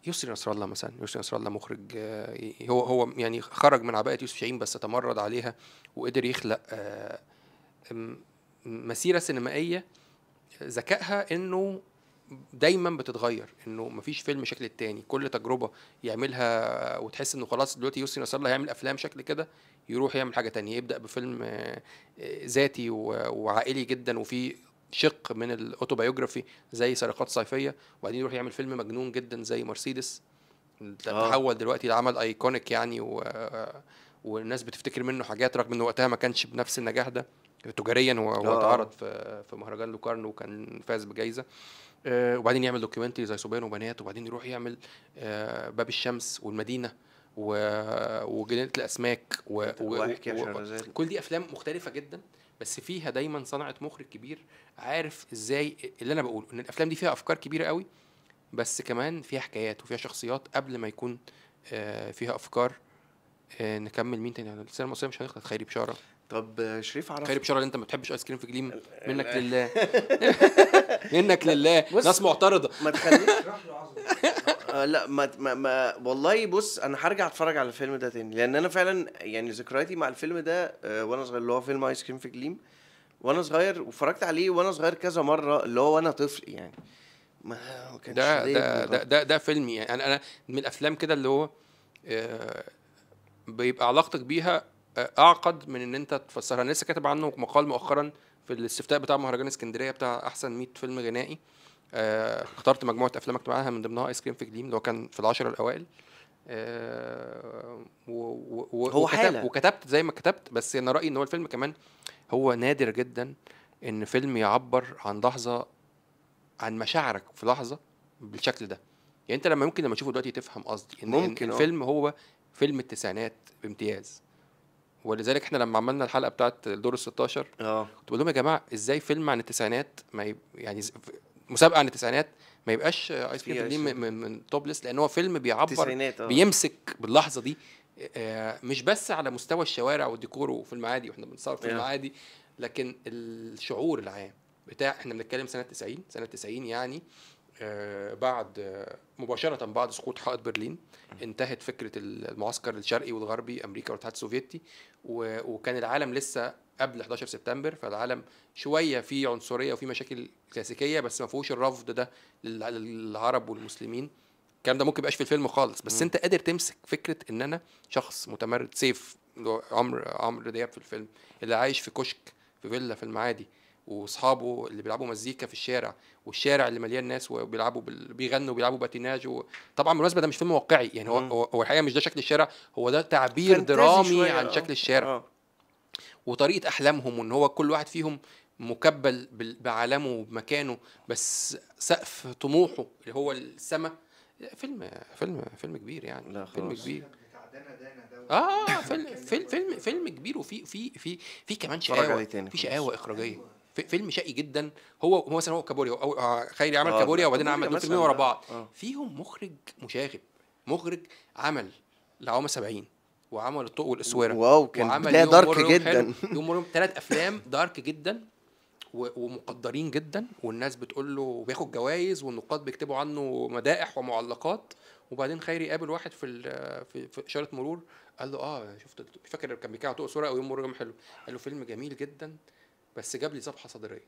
يسري نصر الله مثلا يسري نصر الله مخرج آه هو هو يعني خرج من عباءه يوسف شاهين بس تمرد عليها وقدر يخلق آه مسيره سينمائيه ذكائها انه دايما بتتغير انه مفيش فيلم شكل التاني كل تجربه يعملها وتحس انه خلاص دلوقتي يوسف نصر الله هيعمل افلام شكل كده يروح يعمل حاجه تانية يبدا بفيلم آه، ذاتي وعائلي جدا وفي شق من الاوتوبايوجرافي زي سرقات صيفيه وبعدين يروح يعمل فيلم مجنون جدا زي مرسيدس آه. تحول دلوقتي لعمل ايكونيك يعني و... والناس بتفتكر منه حاجات رغم ان وقتها ما كانش بنفس النجاح ده تجاريا هو هو آه، آه. اتعرض في في مهرجان لوكارنو وكان فاز بجائزه آه، وبعدين يعمل دوكيومنتري زي صبيان وبنات وبعدين يروح يعمل باب الشمس والمدينه و... وجنينه الاسماك و... و... و... كل دي افلام مختلفه جدا بس فيها دايما صنعه مخرج كبير عارف ازاي اللي انا بقوله ان الافلام دي فيها افكار كبيره قوي بس كمان فيها حكايات وفيها شخصيات قبل ما يكون فيها افكار نكمل مين تاني السينما المصريه مش هنخلص خيري بشاره طب شريف عرفت خير بشاره اللي انت ما بتحبش ايس كريم في جليم منك لله منك لله ناس معترضه ما تخليش آه، لا ما, ما, والله بص انا هرجع اتفرج على الفيلم ده تاني لان انا فعلا يعني ذكرياتي مع الفيلم ده آه، وانا صغير اللي هو فيلم ايس كريم في جليم وانا صغير واتفرجت عليه وانا صغير كذا مره اللي هو وانا طفل يعني ما كانش ده ده, ده ده ده فيلمي يعني انا انا من الافلام كده اللي هو آه، بيبقى علاقتك بيها اعقد من ان انت تفسرها انا لسه كاتب عنه مقال مؤخرا في الاستفتاء بتاع مهرجان اسكندريه بتاع احسن 100 فيلم غنائي آه اخترت مجموعه افلام اكتب عنها من ضمنها ايس كريم في جليم اللي هو كان في العشره الاوائل آه و و هو وكتب حالة. وكتبت زي ما كتبت بس انا رايي ان هو الفيلم كمان هو نادر جدا ان فيلم يعبر عن لحظه عن مشاعرك في لحظه بالشكل ده يعني انت لما ممكن لما تشوفه دلوقتي تفهم قصدي ان ممكن إن آه. الفيلم هو فيلم التسعينات بامتياز ولذلك احنا لما عملنا الحلقه بتاعت الدور ال 16 اه كنت بقول لهم يا جماعه ازاي فيلم عن التسعينات ما يب... يعني مسابقه عن التسعينات ما يبقاش ايس كريم دي من, من توب ليست لان هو فيلم بيعبر آه. بيمسك باللحظه دي آه، مش بس على مستوى الشوارع والديكور وفي المعادي واحنا بنصور في المعادي آه. لكن الشعور العام بتاع احنا بنتكلم سنه 90 سنه 90 يعني آه، بعد آه، مباشرة بعد سقوط حائط برلين انتهت فكرة المعسكر الشرقي والغربي أمريكا والاتحاد السوفيتي وكان العالم لسه قبل 11 سبتمبر فالعالم شوية فيه عنصرية وفي مشاكل كلاسيكية بس ما فيهوش الرفض ده للعرب والمسلمين الكلام ده ممكن يبقاش في الفيلم خالص بس انت قادر تمسك فكره ان انا شخص متمرد سيف عمر عمرو دياب في الفيلم اللي عايش في كشك في فيلا في المعادي واصحابه اللي بيلعبوا مزيكا في الشارع والشارع اللي مليان ناس وبيلعبوا بيغنوا وبيلعبوا باتيناج و... طبعا بالمناسبه ده مش فيلم واقعي يعني هو هو الحقيقه مش ده شكل الشارع هو ده تعبير درامي عن آه. شكل الشارع أوه. وطريقه احلامهم وان هو كل واحد فيهم مكبل بعالمه وبمكانه بس سقف طموحه اللي هو السما فيلم فيلم فيلم كبير يعني لا فيلم كبير اه إيه؟ فيلم فيلم فيلم كبير وفي في في في كمان شقاوه في شقاوه اخراجيه أيوة. فيلم شقي جدا هو هو مثلا هو كابوريا او خيري عمل آه كابوريا وبعدين عمل دول فيلمين ورا بعض آه. فيهم مخرج مشاغب مخرج عمل العوامه 70 وعمل الطوق والاسوره واو كان بدايه دارك جدا يوم ورا ثلاث افلام دارك جدا ومقدرين جدا والناس بتقول له بياخد جوائز والنقاد بيكتبوا عنه مدائح ومعلقات وبعدين خيري قابل واحد في في اشاره مرور قال له اه شفت فاكر كان بيتكلم طوق صوره او يوم مرور يوم حلو قال له فيلم جميل جدا بس جاب لي صفحه صدريه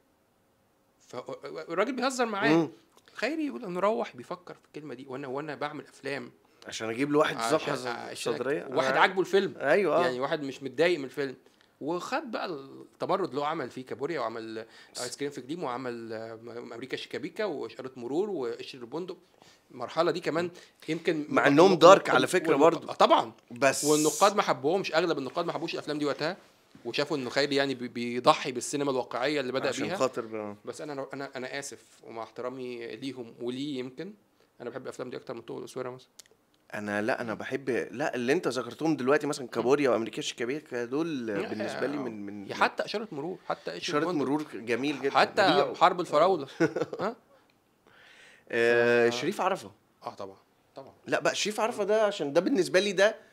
فالراجل بيهزر معايا خيري يقول انا روح بيفكر في الكلمه دي وانا وانا بعمل افلام عشان اجيب له واحد صفحه صدريه واحد عاجبه الفيلم ايوه آه. يعني واحد مش متضايق من الفيلم وخد بقى التمرد اللي هو عمل فيه كابوريا وعمل ايس كريم في جديم وعمل امريكا شيكابيكا واشاره مرور وقشر البندق المرحله دي كمان يمكن مع انهم دارك على فكره برضه طبعا بس والنقاد ما حبوهمش اغلب النقاد ما حبوش الافلام دي وقتها وشافوا انه خيري يعني بيضحي بالسينما الواقعيه اللي بدا عشان بيها خاطر بس انا انا انا اسف ومع احترامي ليهم وليه يمكن انا بحب الافلام دي اكتر من طوق الاسوره مثلا انا لا انا بحب لا اللي انت ذكرتهم دلوقتي مثلا كابوريا وامريكا الشيكابيه دول بالنسبه لي من من حتى اشاره مرور حتى اشاره مرور جميل جدا حتى حرب الفراوله ها آه، آه. شريف عرفه اه طبعا طبعا لا بقى شريف عرفه ده عشان ده بالنسبه لي ده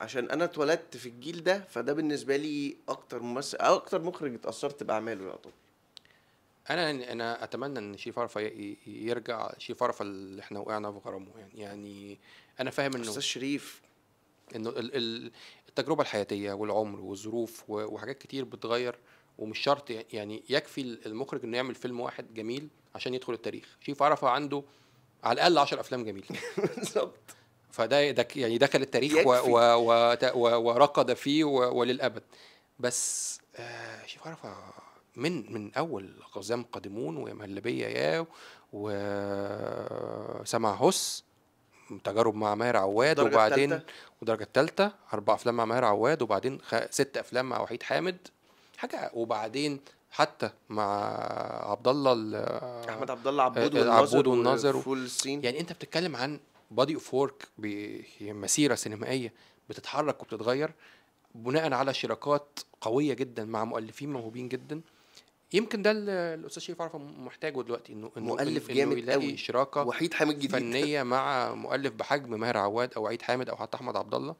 عشان انا اتولدت في الجيل ده فده بالنسبه لي اكتر ممثل او اكتر مخرج اتاثرت باعماله يعتبر انا يعني انا اتمنى ان شيف عرفه يرجع شيف عرفه اللي احنا وقعنا في غرامه يعني يعني انا فاهم انه استاذ شريف انه التجربه الحياتيه والعمر والظروف وحاجات كتير بتغير ومش شرط يعني يكفي المخرج انه يعمل فيلم واحد جميل عشان يدخل التاريخ شيف عرفه عنده على الاقل 10 افلام جميله بالظبط فده يعني دخل التاريخ و و و و ورقد فيه و وللابد بس آه شوف عرفه من من اول غزام قادمون ومهلبيه يا وسمع هس تجارب مع ماهر عواد وبعدين التالتة. والدرجه الثالثه اربع افلام مع ماهر عواد وبعدين ست افلام مع وحيد حامد حاجه وبعدين حتى مع عبد الله احمد عبد الله عبود والناظر آه، آه، عبود والناظر يعني انت بتتكلم عن بادي اوف وورك مسيره سينمائيه بتتحرك وبتتغير بناء على شراكات قويه جدا مع مؤلفين موهوبين جدا يمكن ده اللي الاستاذ شريف عرفه محتاجه دلوقتي انه مؤلف إنه جامد إنه قوي شراكه وحيد حامد جديد فنيه مع مؤلف بحجم ماهر عواد او عيد حامد او حتى احمد عبد الله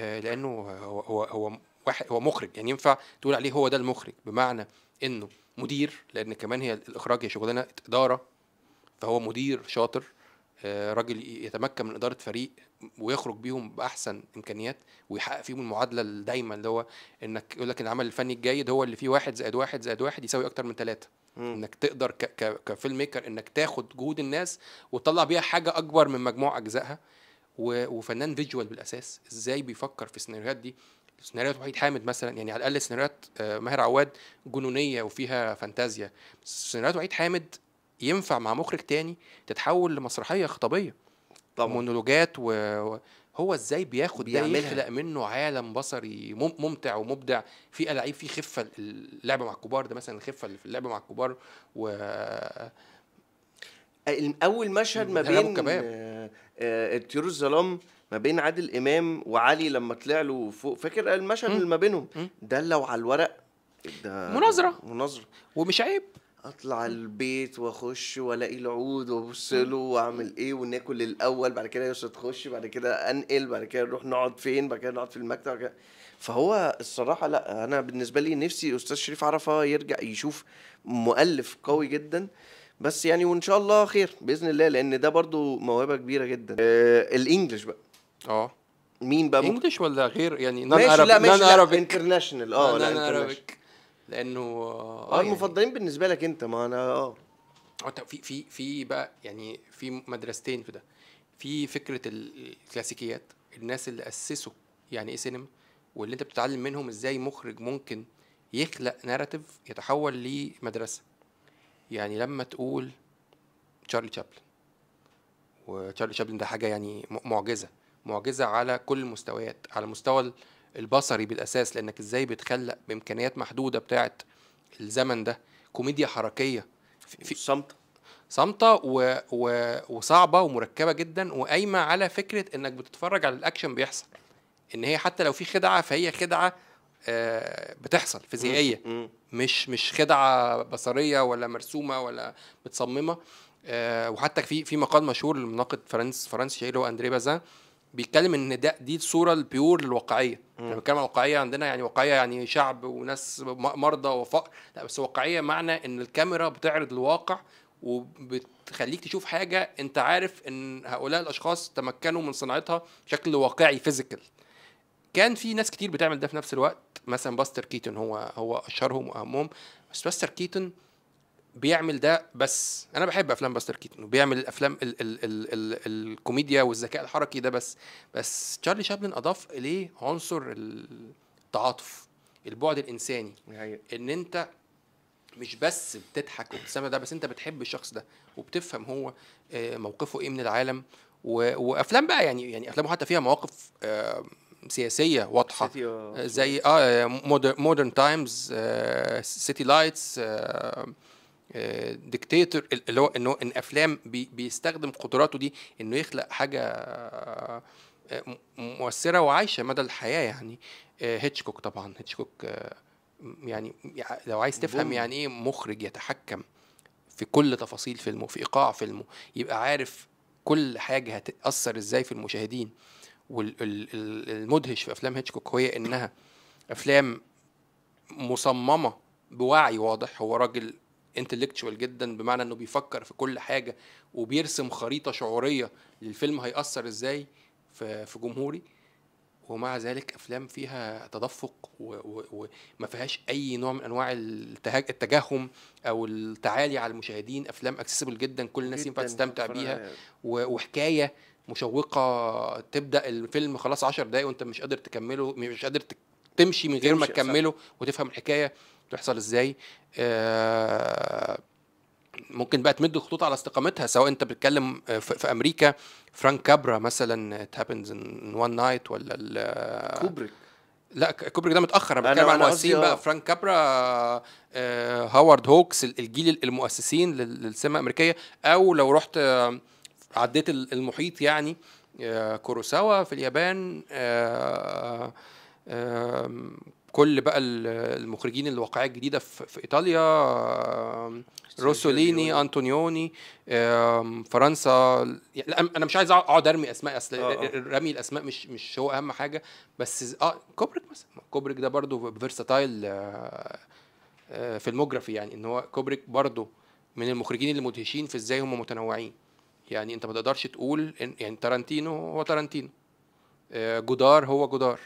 آه، لانه هو هو هو واحد هو مخرج يعني ينفع تقول عليه هو ده المخرج بمعنى انه مدير لان كمان هي الاخراج هي شغلانه اداره فهو مدير شاطر آه، راجل يتمكن من اداره فريق ويخرج بيهم باحسن امكانيات ويحقق فيهم المعادله الدايمه اللي هو انك يقول لك العمل الفني الجيد هو اللي فيه واحد زائد واحد زائد واحد يساوي اكتر من ثلاثه انك تقدر كفيلم ميكر انك تاخد جهود الناس وتطلع بيها حاجه اكبر من مجموع اجزائها وفنان فيجوال بالاساس ازاي بيفكر في السيناريوهات دي سيناريوهات وحيد حامد مثلا يعني على الاقل سيناريوهات آه، ماهر عواد جنونيه وفيها فانتازيا سيناريوهات وحيد حامد ينفع مع مخرج تاني تتحول لمسرحيه خطابيه طبعا مونولوجات و... هو ازاي بياخد ده يخلق منه عالم بصري ممتع ومبدع في العيب في خفه اللعبه مع الكبار ده مثلا الخفه اللي في اللعبه مع الكبار و اول مشهد ما بين آه، الطيور الظلام ما بين عادل امام وعلي لما طلع له فوق فاكر المشهد اللي ما بينهم ده لو على الورق ده مناظره مناظره ومش عيب اطلع البيت واخش والاقي العود وابص له واعمل ايه وناكل الاول بعد كده يوسف تخش بعد كده انقل بعد كده نروح نقعد فين بعد كده نقعد في المكتب كده فهو الصراحه لا انا بالنسبه لي نفسي استاذ شريف عرفه يرجع يشوف مؤلف قوي جدا بس يعني وان شاء الله خير باذن الله لان ده برضو موهبه كبيره جدا آه الانجليش بقى اه مين بقى انجلش ولا غير يعني نان ماشي لا ماشي لا انترناشونال اه لا انترناشونال لانه آه،, اه يعني المفضلين بالنسبه لك انت ما انا اه, آه، في في في بقى يعني في مدرستين في ده في فكره الكلاسيكيات الناس اللي اسسوا يعني ايه سينما واللي انت بتتعلم منهم ازاي مخرج ممكن يخلق ناراتيف يتحول لمدرسه يعني لما تقول تشارلي تشابلن وتشارلي تشابلن ده حاجه يعني معجزه معجزه على كل المستويات على مستوى البصري بالاساس لانك ازاي بتخلق بامكانيات محدوده بتاعه الزمن ده كوميديا حركيه في صمت صامته و... و... وصعبه ومركبه جدا وقايمه على فكره انك بتتفرج على الاكشن بيحصل ان هي حتى لو في خدعه فهي خدعه آه، بتحصل فيزيائيه مش مش خدعه بصريه ولا مرسومه ولا متصممه آه، وحتى في في مقال مشهور للمناقد فرنس فرنسي اللي هو اندري بازان بيتكلم ان ده دي الصوره البيور الواقعيه احنا بنتكلم عن واقعيه عندنا يعني واقعيه يعني شعب وناس مرضى وفقر لا بس واقعيه معنى ان الكاميرا بتعرض الواقع وبتخليك تشوف حاجه انت عارف ان هؤلاء الاشخاص تمكنوا من صناعتها بشكل واقعي فيزيكال كان في ناس كتير بتعمل ده في نفس الوقت مثلا باستر كيتون هو هو اشهرهم واهمهم بس باستر كيتون بيعمل ده بس انا بحب افلام باستر كيتون وبيعمل الافلام ال ال ال ال الكوميديا والذكاء الحركي ده بس بس تشارلي شابلن اضاف اليه عنصر التعاطف البعد الانساني ان انت مش بس بتضحك وبتسمع ده بس انت بتحب الشخص ده وبتفهم هو آه، موقفه ايه من العالم وافلام بقى يعني يعني افلامه حتى فيها مواقف آه، سياسيه واضحه زي اه مودرن تايمز سيتي لايتس آه ديكتاتور آه، اللي هو انه ان افلام بيستخدم قدراته دي انه يخلق حاجه آه، مؤثره وعايشه مدى الحياه يعني هيتشكوك آه، طبعا هيتشكوك يعني لو عايز تفهم يعني ايه مخرج يتحكم في كل تفاصيل فيلمه في ايقاع فيلمه يبقى عارف كل حاجه هتاثر ازاي في المشاهدين والمدهش في افلام هيتشكوك هي انها افلام مصممه بوعي واضح هو راجل انتلكتشوال جدا بمعنى انه بيفكر في كل حاجه وبيرسم خريطه شعوريه للفيلم هيأثر ازاي في في جمهوري ومع ذلك افلام فيها تدفق وما فيهاش اي نوع من انواع التجهم او التعالي على المشاهدين افلام اكسسبل جدا كل الناس ينفع تستمتع بيها وحكايه مشوقه تبدا الفيلم خلاص 10 دقايق وانت مش قادر تكمله مش قادر تمشي من غير ما تكمله وتفهم الحكايه بتحصل ازاي آه، ممكن بقى تمد الخطوط على استقامتها سواء انت بتتكلم آه، في امريكا فرانك كابرا مثلا ات هابنز ان وان نايت ولا كوبريك لا كوبريك ده متاخر انا بتكلم عن المؤسسين بقى آه. فرانك كابرا هوارد هوكس الجيل المؤسسين للسينما الامريكيه او لو رحت عديت المحيط يعني كوروساوا في اليابان كل بقى المخرجين الواقعيه الجديده في ايطاليا روسوليني انطونيوني فرنسا يعني انا مش عايز اقعد ارمي اسماء اصل آه، آه. رمي الاسماء مش مش هو اهم حاجه بس اه كوبريك مثلا كوبريك ده برضو فيرساتايل آه، فيلموجرافي يعني ان هو كوبريك برضو من المخرجين اللي مدهشين في ازاي هم متنوعين يعني انت ما تقدرش تقول يعني تارانتينو هو تارانتينو جودار هو جودار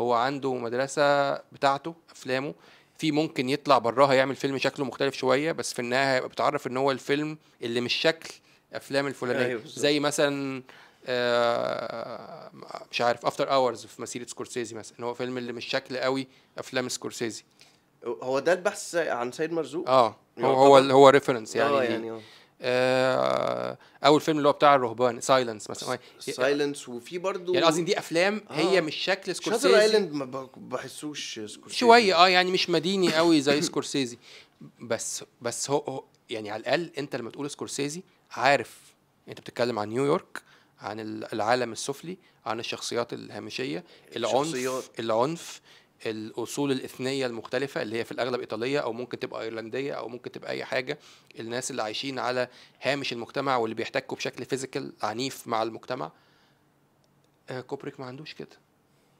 هو عنده مدرسه بتاعته افلامه في ممكن يطلع براها يعمل فيلم شكله مختلف شويه بس في النهايه هيبقى بتعرف ان هو الفيلم اللي مش شكل افلام الفلانيه أيوة زي مثلا آه، مش عارف افتر اورز في مسيره سكورسيزي مثلا ان هو فيلم اللي مش شكل قوي افلام سكورسيزي هو ده البحث عن سيد مرزوق اه هو هو هو ريفرنس يعني, آه يعني آه. آه، اول فيلم اللي هو بتاع الرهبان سايلنس مثلا سايلنس وفي برضه يعني قصدي دي افلام آه. هي مش شكل سكورسيزي شاتر ايلاند ما بحسوش سكورسيزي شويه اه يعني مش مديني قوي زي سكورسيزي بس بس هو, هو يعني على الاقل انت لما تقول سكورسيزي عارف انت بتتكلم عن نيويورك عن العالم السفلي عن الشخصيات الهامشيه العنف العنف الاصول الاثنيه المختلفه اللي هي في الاغلب ايطاليه او ممكن تبقى ايرلنديه او ممكن تبقى اي حاجه الناس اللي عايشين على هامش المجتمع واللي بيحتكوا بشكل فيزيكال عنيف مع المجتمع آه، كوبريك ما عندوش كده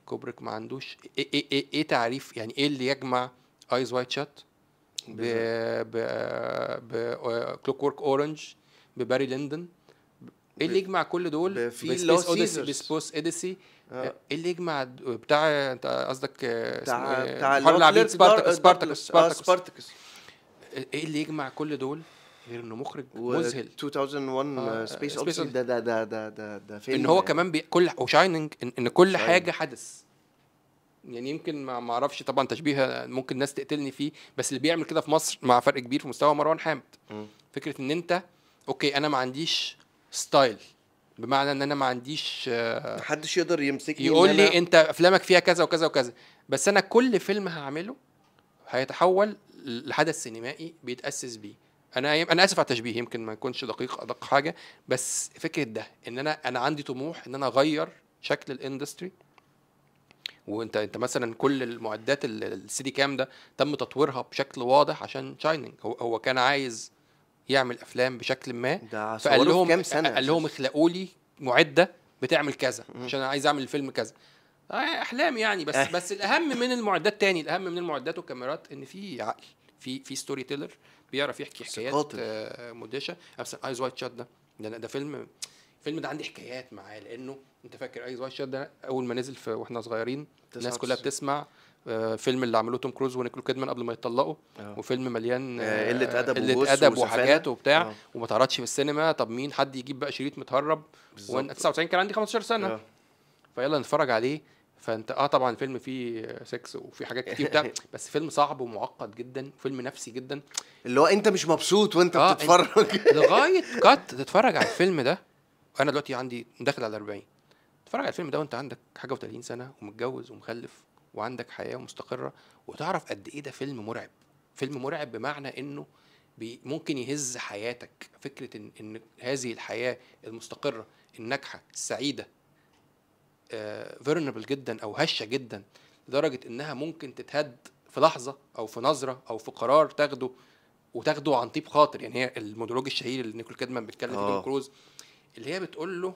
كوبريك ما عندوش ايه ايه ايه, إيه تعريف يعني ايه اللي يجمع ايز وايت شات ب ب بكلوك ورك اورنج بباري لندن ايه اللي يجمع كل دول بسبيس اوديسي بسبوس ايديسي آه. إيه اللي يجمع بتاع انت قصدك آه، بتاع إيه؟ بتاع لاعبين سبارتكس سبارتكس سبارتكس ايه اللي يجمع كل دول غير انه مخرج مذهل 2001 سبيس اوبسي ده ده ده ده ده, ده فيلم ان هو كمان بي... كل وشايننج إن, ان كل شاين. حاجه حدث يعني يمكن ما اعرفش طبعا تشبيه ممكن الناس تقتلني فيه بس اللي بيعمل كده في مصر مع فرق كبير في مستوى مروان حامد م. فكره ان انت اوكي انا ما عنديش ستايل بمعنى ان انا ما عنديش آه، محدش يقدر يمسكني يقول لي أنا... انت افلامك فيها كذا وكذا وكذا بس انا كل فيلم هعمله هيتحول لحدث سينمائي بيتاسس بيه انا انا اسف على التشبيه يمكن ما يكونش دقيق ادق حاجه بس فكره ده ان انا انا عندي طموح ان انا اغير شكل الاندستري وانت انت مثلا كل المعدات السيدي كام ده تم تطويرها بشكل واضح عشان شايننج هو هو كان عايز يعمل افلام بشكل ما ده فقال لهم كام سنه قال لهم اخلقوا لي معده بتعمل كذا عشان انا عايز اعمل الفيلم كذا آه، احلام يعني بس آه. بس الاهم من المعدات تاني الاهم من المعدات والكاميرات ان في عقل في في ستوري تيلر بيعرف يحكي حكايات آه مدهشه ايز وايت شات ده ده, ده فيلم الفيلم ده عندي حكايات معاه لانه انت فاكر ايز وايت شات ده اول ما نزل في واحنا صغيرين الناس كلها بتسمع آه، فيلم اللي عملوه توم كروز ونيكول كيدمان قبل ما يتطلقوا آه. وفيلم مليان آه، قله ادب قله ادب وحاجات وبتاع أوه. وما اتعرضش في السينما طب مين حد يجيب بقى شريط متهرب وانا 99 كان عندي 15 سنه آه. فيلا نتفرج عليه فانت اه طبعا الفيلم فيه سكس وفي حاجات كتير بتاع بس فيلم صعب ومعقد جدا وفيلم نفسي جدا اللي هو انت مش مبسوط وانت آه بتتفرج لغايه كات تتفرج على الفيلم ده انا دلوقتي عندي داخل على 40 تتفرج على الفيلم ده وانت عندك حاجه و30 سنه ومتجوز ومخلف وعندك حياه مستقره وتعرف قد ايه ده فيلم مرعب فيلم مرعب بمعنى انه بي ممكن يهز حياتك فكره ان ان هذه الحياه المستقره الناجحه السعيده فيرنبل آه جدا او هشه جدا لدرجه انها ممكن تتهد في لحظه او في نظره او في قرار تاخده وتاخده عن طيب خاطر يعني هي المونولوج الشهير اللي نيكول كيدمان بيتكلم آه. كروز اللي هي بتقول له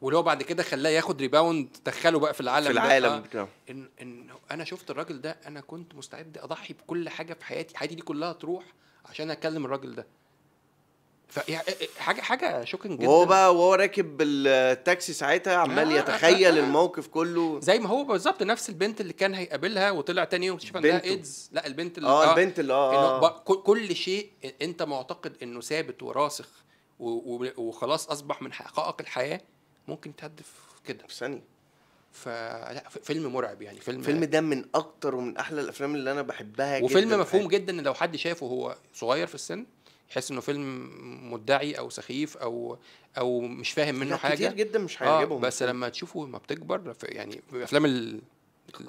ولو بعد كده خلاه ياخد ريباوند دخله بقى في العالم في العالم آه، بتاعه إن, ان انا شفت الراجل ده انا كنت مستعد اضحي بكل حاجه في حياتي حياتي دي كلها تروح عشان اكلم الراجل ده إيه، إيه، حاجه حاجه شوكينج جدا وهو بقى وهو راكب التاكسي ساعتها عمال آه،, آه يتخيل آه آه الموقف كله زي ما هو بالظبط نفس البنت اللي كان هيقابلها وطلع تاني يوم اكتشف انها ايدز لا البنت اللي اه, آه، البنت اللي اه كل شيء انت معتقد انه ثابت وراسخ وخلاص اصبح من حقائق الحياه ممكن تهدف كده في ثانيه فلا فيلم مرعب يعني فيلم الفيلم ده من اكتر ومن احلى الافلام اللي انا بحبها جدا وفيلم مفهوم جدا ان لو حد شافه هو صغير في السن يحس انه فيلم مدعي او سخيف او او مش فاهم منه حاجه كتير جدا مش آه، هيعجبهم آه بس لما تشوفه لما بتكبر يعني الافلام اللي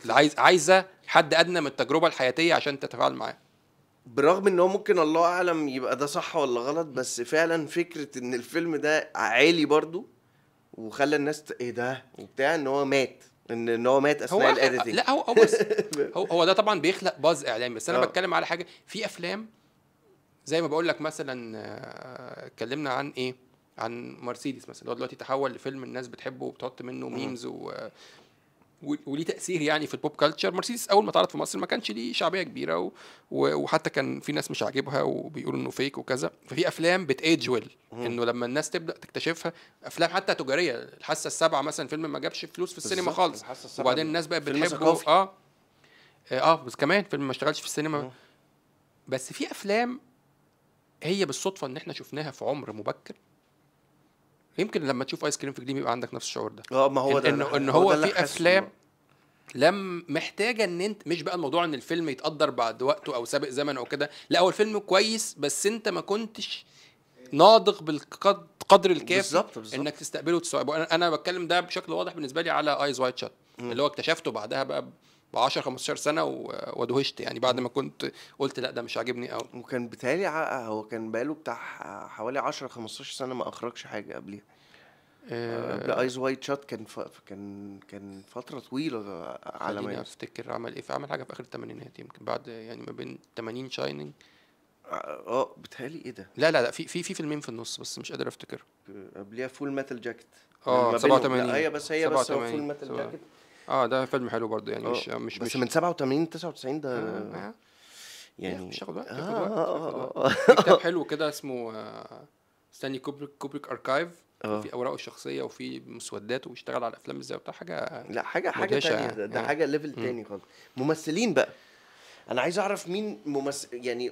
عايز عايزه حد ادنى من التجربه الحياتيه عشان تتفاعل معاه برغم ان هو ممكن الله اعلم يبقى ده صح ولا غلط بس فعلا فكره ان الفيلم ده عالي برضو وخلى الناس ايه ده وبتاع ان هو مات ان ان هو مات اثناء الايديتنج لا هو هو هو, هو ده طبعا بيخلق باز اعلامي بس انا أوه. بتكلم على حاجه في افلام زي ما بقول لك مثلا آه، اتكلمنا عن ايه عن مرسيدس مثلا هو دلوقتي تحول لفيلم الناس بتحبه وبتحط منه ميمز و وليه تاثير يعني في البوب كلتشر مرسيدس اول ما اتعرض في مصر ما كانش ليه شعبيه كبيره و... و... وحتى كان في ناس مش عاجبها وبيقولوا انه فيك وكذا ففي افلام بتايدج ويل انه لما الناس تبدا تكتشفها افلام حتى تجاريه الحاسه السابعه مثلا فيلم ما جابش فلوس في السينما خالص وبعدين الناس بقت بتحبه آه. اه اه بس كمان فيلم ما اشتغلش في السينما مم. بس في افلام هي بالصدفه ان احنا شفناها في عمر مبكر يمكن لما تشوف ايس كريم في جليم يبقى عندك نفس الشعور ده اه ما هو ده ان, إن هو, هو في افلام لم محتاجه ان انت مش بقى الموضوع ان الفيلم يتقدر بعد وقته او سابق زمن او كده لا هو الفيلم كويس بس انت ما كنتش ناضغ بالقدر الكافي بالزبط بالزبط. انك تستقبله وتستوعبه انا بتكلم ده بشكل واضح بالنسبه لي على ايز وايت شات اللي هو اكتشفته بعدها بقى ب 10 15 سنه وادهشت يعني بعد ما كنت قلت لا ده مش عاجبني قوي وكان بتهيألي هو كان بقاله بتاع حوالي 10 15 سنه ما اخرجش حاجه قبليها آه، قبل ايز وايت شات كان ف... كان كان فتره طويله على ما افتكر عمل ايه عمل حاجه في اخر الثمانينات يمكن بعد يعني ما بين 80 شايننج اه, آه، بتهيألي ايه ده؟ لا لا لا في في في فيلمين في النص بس مش قادر افتكر قبليها فول ميتال جاكيت اه 87 هي يعني أيوة، بس هي بس فول ميتال جاكيت اه ده فيلم حلو برضه يعني مش آه، مش بس مش من 87 99 ده آه. يعني مش هاخد وقت آه. آه،, آه، كتاب حلو كده اسمه ستاني كوبريك كوبريك اركايف في اوراقه الشخصيه وفي مسودات واشتغل على الافلام ازاي وبتاع حاجه لا حاجه حاجه تانية يعني. ده, يعني. حاجه ليفل تاني خالص ممثلين بقى انا عايز اعرف مين ممثل يعني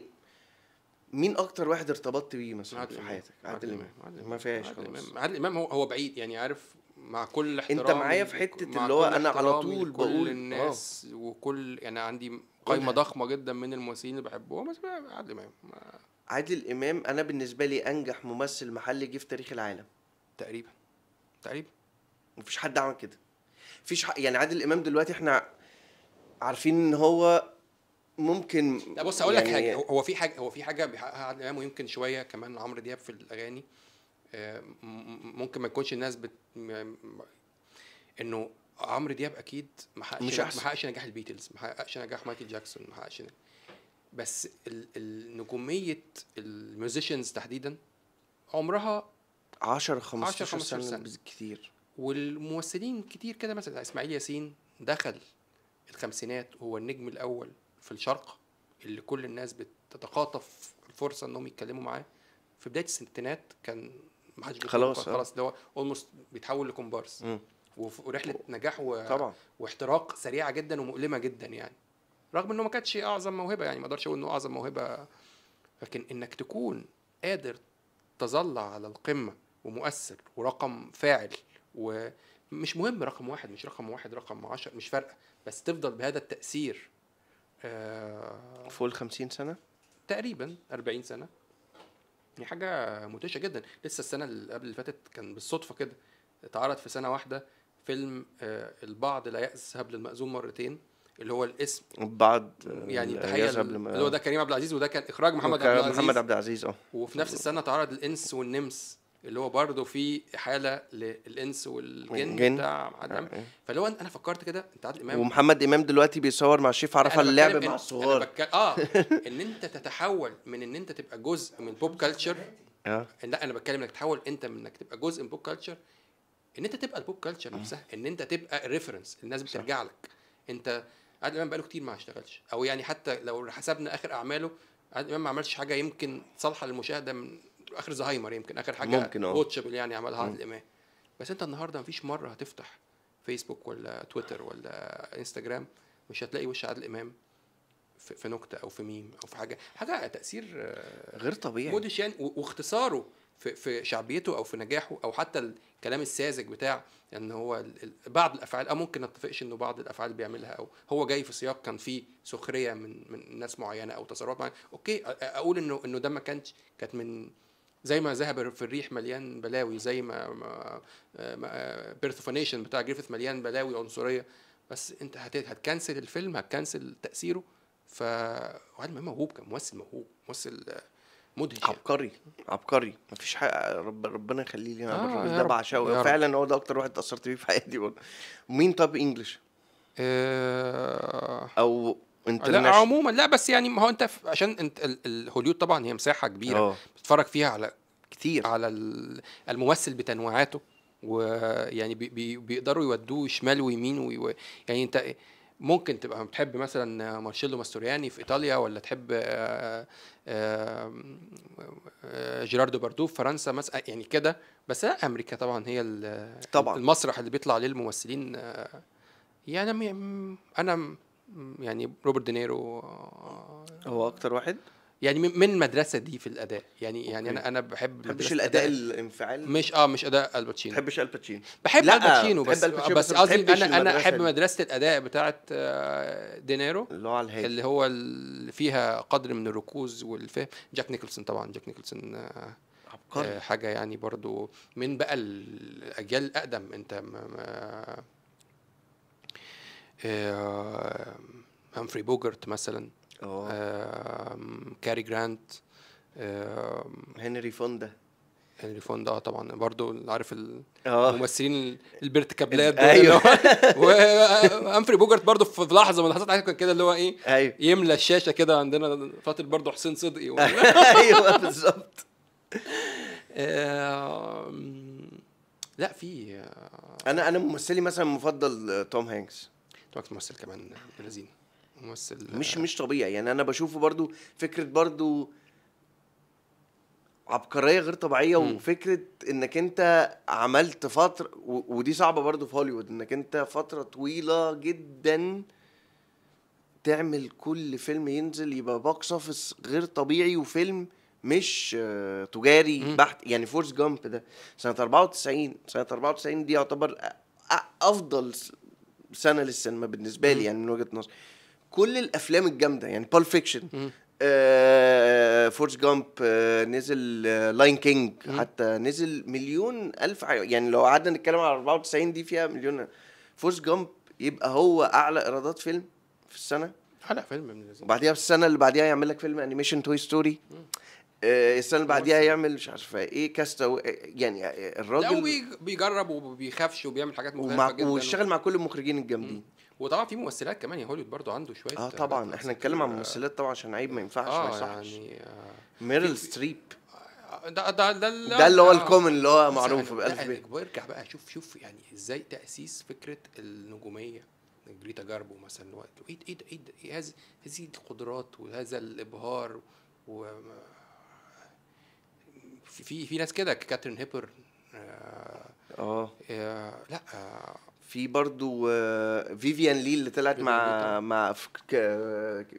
مين اكتر واحد ارتبطت بيه مثلا في حياتك عادل امام ما فيهاش خالص عادل امام هو هو بعيد يعني عارف مع كل احترام انت معايا في حته اللي هو انا على طول بقول كل الناس آه. وكل يعني عندي قايمه ضخمه جدا من الممثلين اللي بحبهم بس عادل امام عادل امام انا بالنسبه لي انجح ممثل محلي جه في تاريخ العالم تقريبا تقريبا مفيش حد عمل كده مفيش حق يعني عادل امام دلوقتي احنا عارفين ان هو ممكن لا بص هقول لك يعني حاجه هو في حاجه هو في حاجه بيحققها عادل امام ويمكن شويه كمان عمرو دياب في الاغاني آه، ممكن ما يكونش الناس بت... انه عمرو دياب اكيد ما حققش مش ما حققش نجاح البيتلز ما حققش نجاح مايكل جاكسون ما حققش بس نجوميه الميوزيشنز تحديدا عمرها 10 15, 10 15 سنه, سنة. كتير والممثلين كتير كده مثلا اسماعيل ياسين دخل الخمسينات وهو النجم الاول في الشرق اللي كل الناس بتتخاطف الفرصه انهم يتكلموا معاه في بدايه الستينات كان ما حدش خلاص آه. خلاص ده هو اولموست بيتحول لكومبارس ورحله نجاح و... طبعا واحتراق سريعه جدا ومؤلمه جدا يعني رغم انه ما كانتش اعظم موهبه يعني ما اقدرش اقول انه اعظم موهبه لكن انك تكون قادر تظل على القمه ومؤثر ورقم فاعل ومش مهم رقم واحد مش رقم واحد رقم عشر مش فارقه بس تفضل بهذا التاثير آه فوق ال 50 سنه تقريبا 40 سنه دي حاجه مدهشه جدا لسه السنه اللي قبل اللي فاتت كان بالصدفه كده اتعرض في سنه واحده فيلم آه البعض لا يذهب للمأذون مرتين اللي هو الاسم البعض يعني تخيل اللي هو ده كريم عبد العزيز وده كان اخراج محمد عبد العزيز محمد عبد العزيز اه وفي نفس السنه اتعرض الانس والنمس اللي هو برضه في حاله للانس والجن جن. بتاع آه، آه. فاللي هو انا فكرت كده انت عادل امام ومحمد امام دلوقتي بيصور مع شيف عرفه اللعب مع الصغار بك... اه ان انت تتحول من ان انت تبقى جزء من بوب كلتشر اه لا انا بتكلم انك تحول انت من انك تبقى جزء من بوب كلتشر ان انت تبقى البوب كلتشر آه. نفسها ان انت تبقى ريفرنس الناس بترجع لك انت عادل امام بقاله كتير ما اشتغلش او يعني حتى لو حسبنا اخر اعماله عادل امام ما عملش حاجه يمكن صالحه للمشاهده من اخر زهايمر يمكن اخر حاجه ممكن اه يعني عملها عادل امام بس انت النهارده مفيش مره هتفتح فيسبوك ولا تويتر ولا انستجرام مش هتلاقي وش عادل امام في نكته او في ميم او في حاجه حاجه تاثير آه، غير طبيعي مودش يعني واختصاره في في شعبيته او في نجاحه او حتى الكلام الساذج بتاع ان هو بعض الافعال او ممكن نتفقش اتفقش انه بعض الافعال بيعملها او هو جاي في سياق كان فيه سخريه من من ناس معينه او تصرفات معينه اوكي اقول انه انه ده ما كانش كانت من زي ما ذهب في الريح مليان بلاوي زي ما بيرثوفونيشن بتاع جريفيث مليان بلاوي عنصريه بس انت هتكنسل الفيلم هتكنسل تاثيره ف وعادل موهوب كان ممثل موهوب ممثل مدهش يعني. عبقري عبقري مفيش حق رب ربنا يخليه لي انا آه ده بعشقه فعلا هو ده اكتر واحد اتاثرت بيه في حياتي برضه مين طب انجلش آه او لا عموما لا بس يعني ما هو انت عشان انت الهوليود طبعا هي مساحه كبيره أوه. بتتفرج فيها على كتير على الممثل بتنوعاته ويعني بي بيقدروا يودوه شمال ويمين وي يعني انت ممكن تبقى بتحب مثلا مارشيلو ماستورياني في ايطاليا ولا تحب آه، آه، جيراردو باردو في فرنسا مثلا يعني كده بس لا امريكا طبعا هي طبعا المسرح اللي بيطلع عليه الممثلين آه، يعني انا يعني روبرت دينيرو آه، هو اكتر واحد يعني من المدرسه دي في الاداء يعني, يعني أوكي. يعني انا انا بحب بحبش الاداء الانفعال مش اه مش اداء الباتشينو بحبش الباتشينو بحب آه، الباتشينو بس بس قصدي انا انا احب مدرسه الاداء بتاعه آه، دينيرو اللي هو اللي هو اللي فيها قدر من الركوز والفهم جاك نيكلسون طبعا جاك نيكلسون عبقري حاجه يعني برضو من بقى الاجيال الاقدم انت همفري آه، بوجرت مثلا آه. كاري جرانت هنري فوندا هنري فوندا اه طبعا برضو عارف آه. الممثلين البرت كابلاب ايوه وامفري بوجرت برضو في لحظه من اللحظات كان كده اللي هو ايه أيوه. يملى الشاشه كده عندنا فاتت برضو حسين صدقي ايوه بالظبط لا في انا انا ممثلي مثلا مفضل توم هانكس وقت ممثل كمان لذيذ ممثل مش مش طبيعي يعني انا بشوفه برضو فكره برضو عبقريه غير طبيعيه مم. وفكره انك انت عملت فتره ودي صعبه برضو في هوليوود انك انت فتره طويله جدا تعمل كل فيلم ينزل يبقى باكس اوفيس غير طبيعي وفيلم مش تجاري بحت يعني فورس جامب ده سنه 94 سنه 94 دي يعتبر افضل سنه للسينما بالنسبه لي يعني من وجهه نظري كل الافلام الجامده يعني بول فيكشن فورس جامب نزل لاين آه، كينج حتى نزل مليون الف يعني لو قعدنا نتكلم على 94 دي فيها مليون فورس جامب يبقى هو اعلى ايرادات فيلم في السنه اعلى فيلم من وبعديها في السنه اللي بعديها يعمل لك فيلم انيميشن توي ستوري آه، السنه اللي بعديها يعمل مش عارفه ايه كاستا آه، يعني آه، الراجل لا بيجرب وبيخافش وبيعمل حاجات مختلفه جدا وشغل مع كل المخرجين الجامدين وطبعا في ممثلات كمان يا هوليوود برضو عنده شويه اه طبعا احنا نتكلم عن ممثلات طبعا عشان عيب ما ينفعش آه ما يصحش يعني آه ميرل ستريب ده ده ده اللي, ده اللي هو الكومن اللي هو معروف ب 1000 بيت وارجع بقى شوف شوف يعني ازاي تاسيس فكره النجوميه جريتا جاربو مثلا ايه ايه ايه, إيه هذه القدرات وهذا الابهار و في في ناس كده كاترين هيبر اه, آه. آه، لا آه، في برضو فيفيان لي اللي طلعت مع مع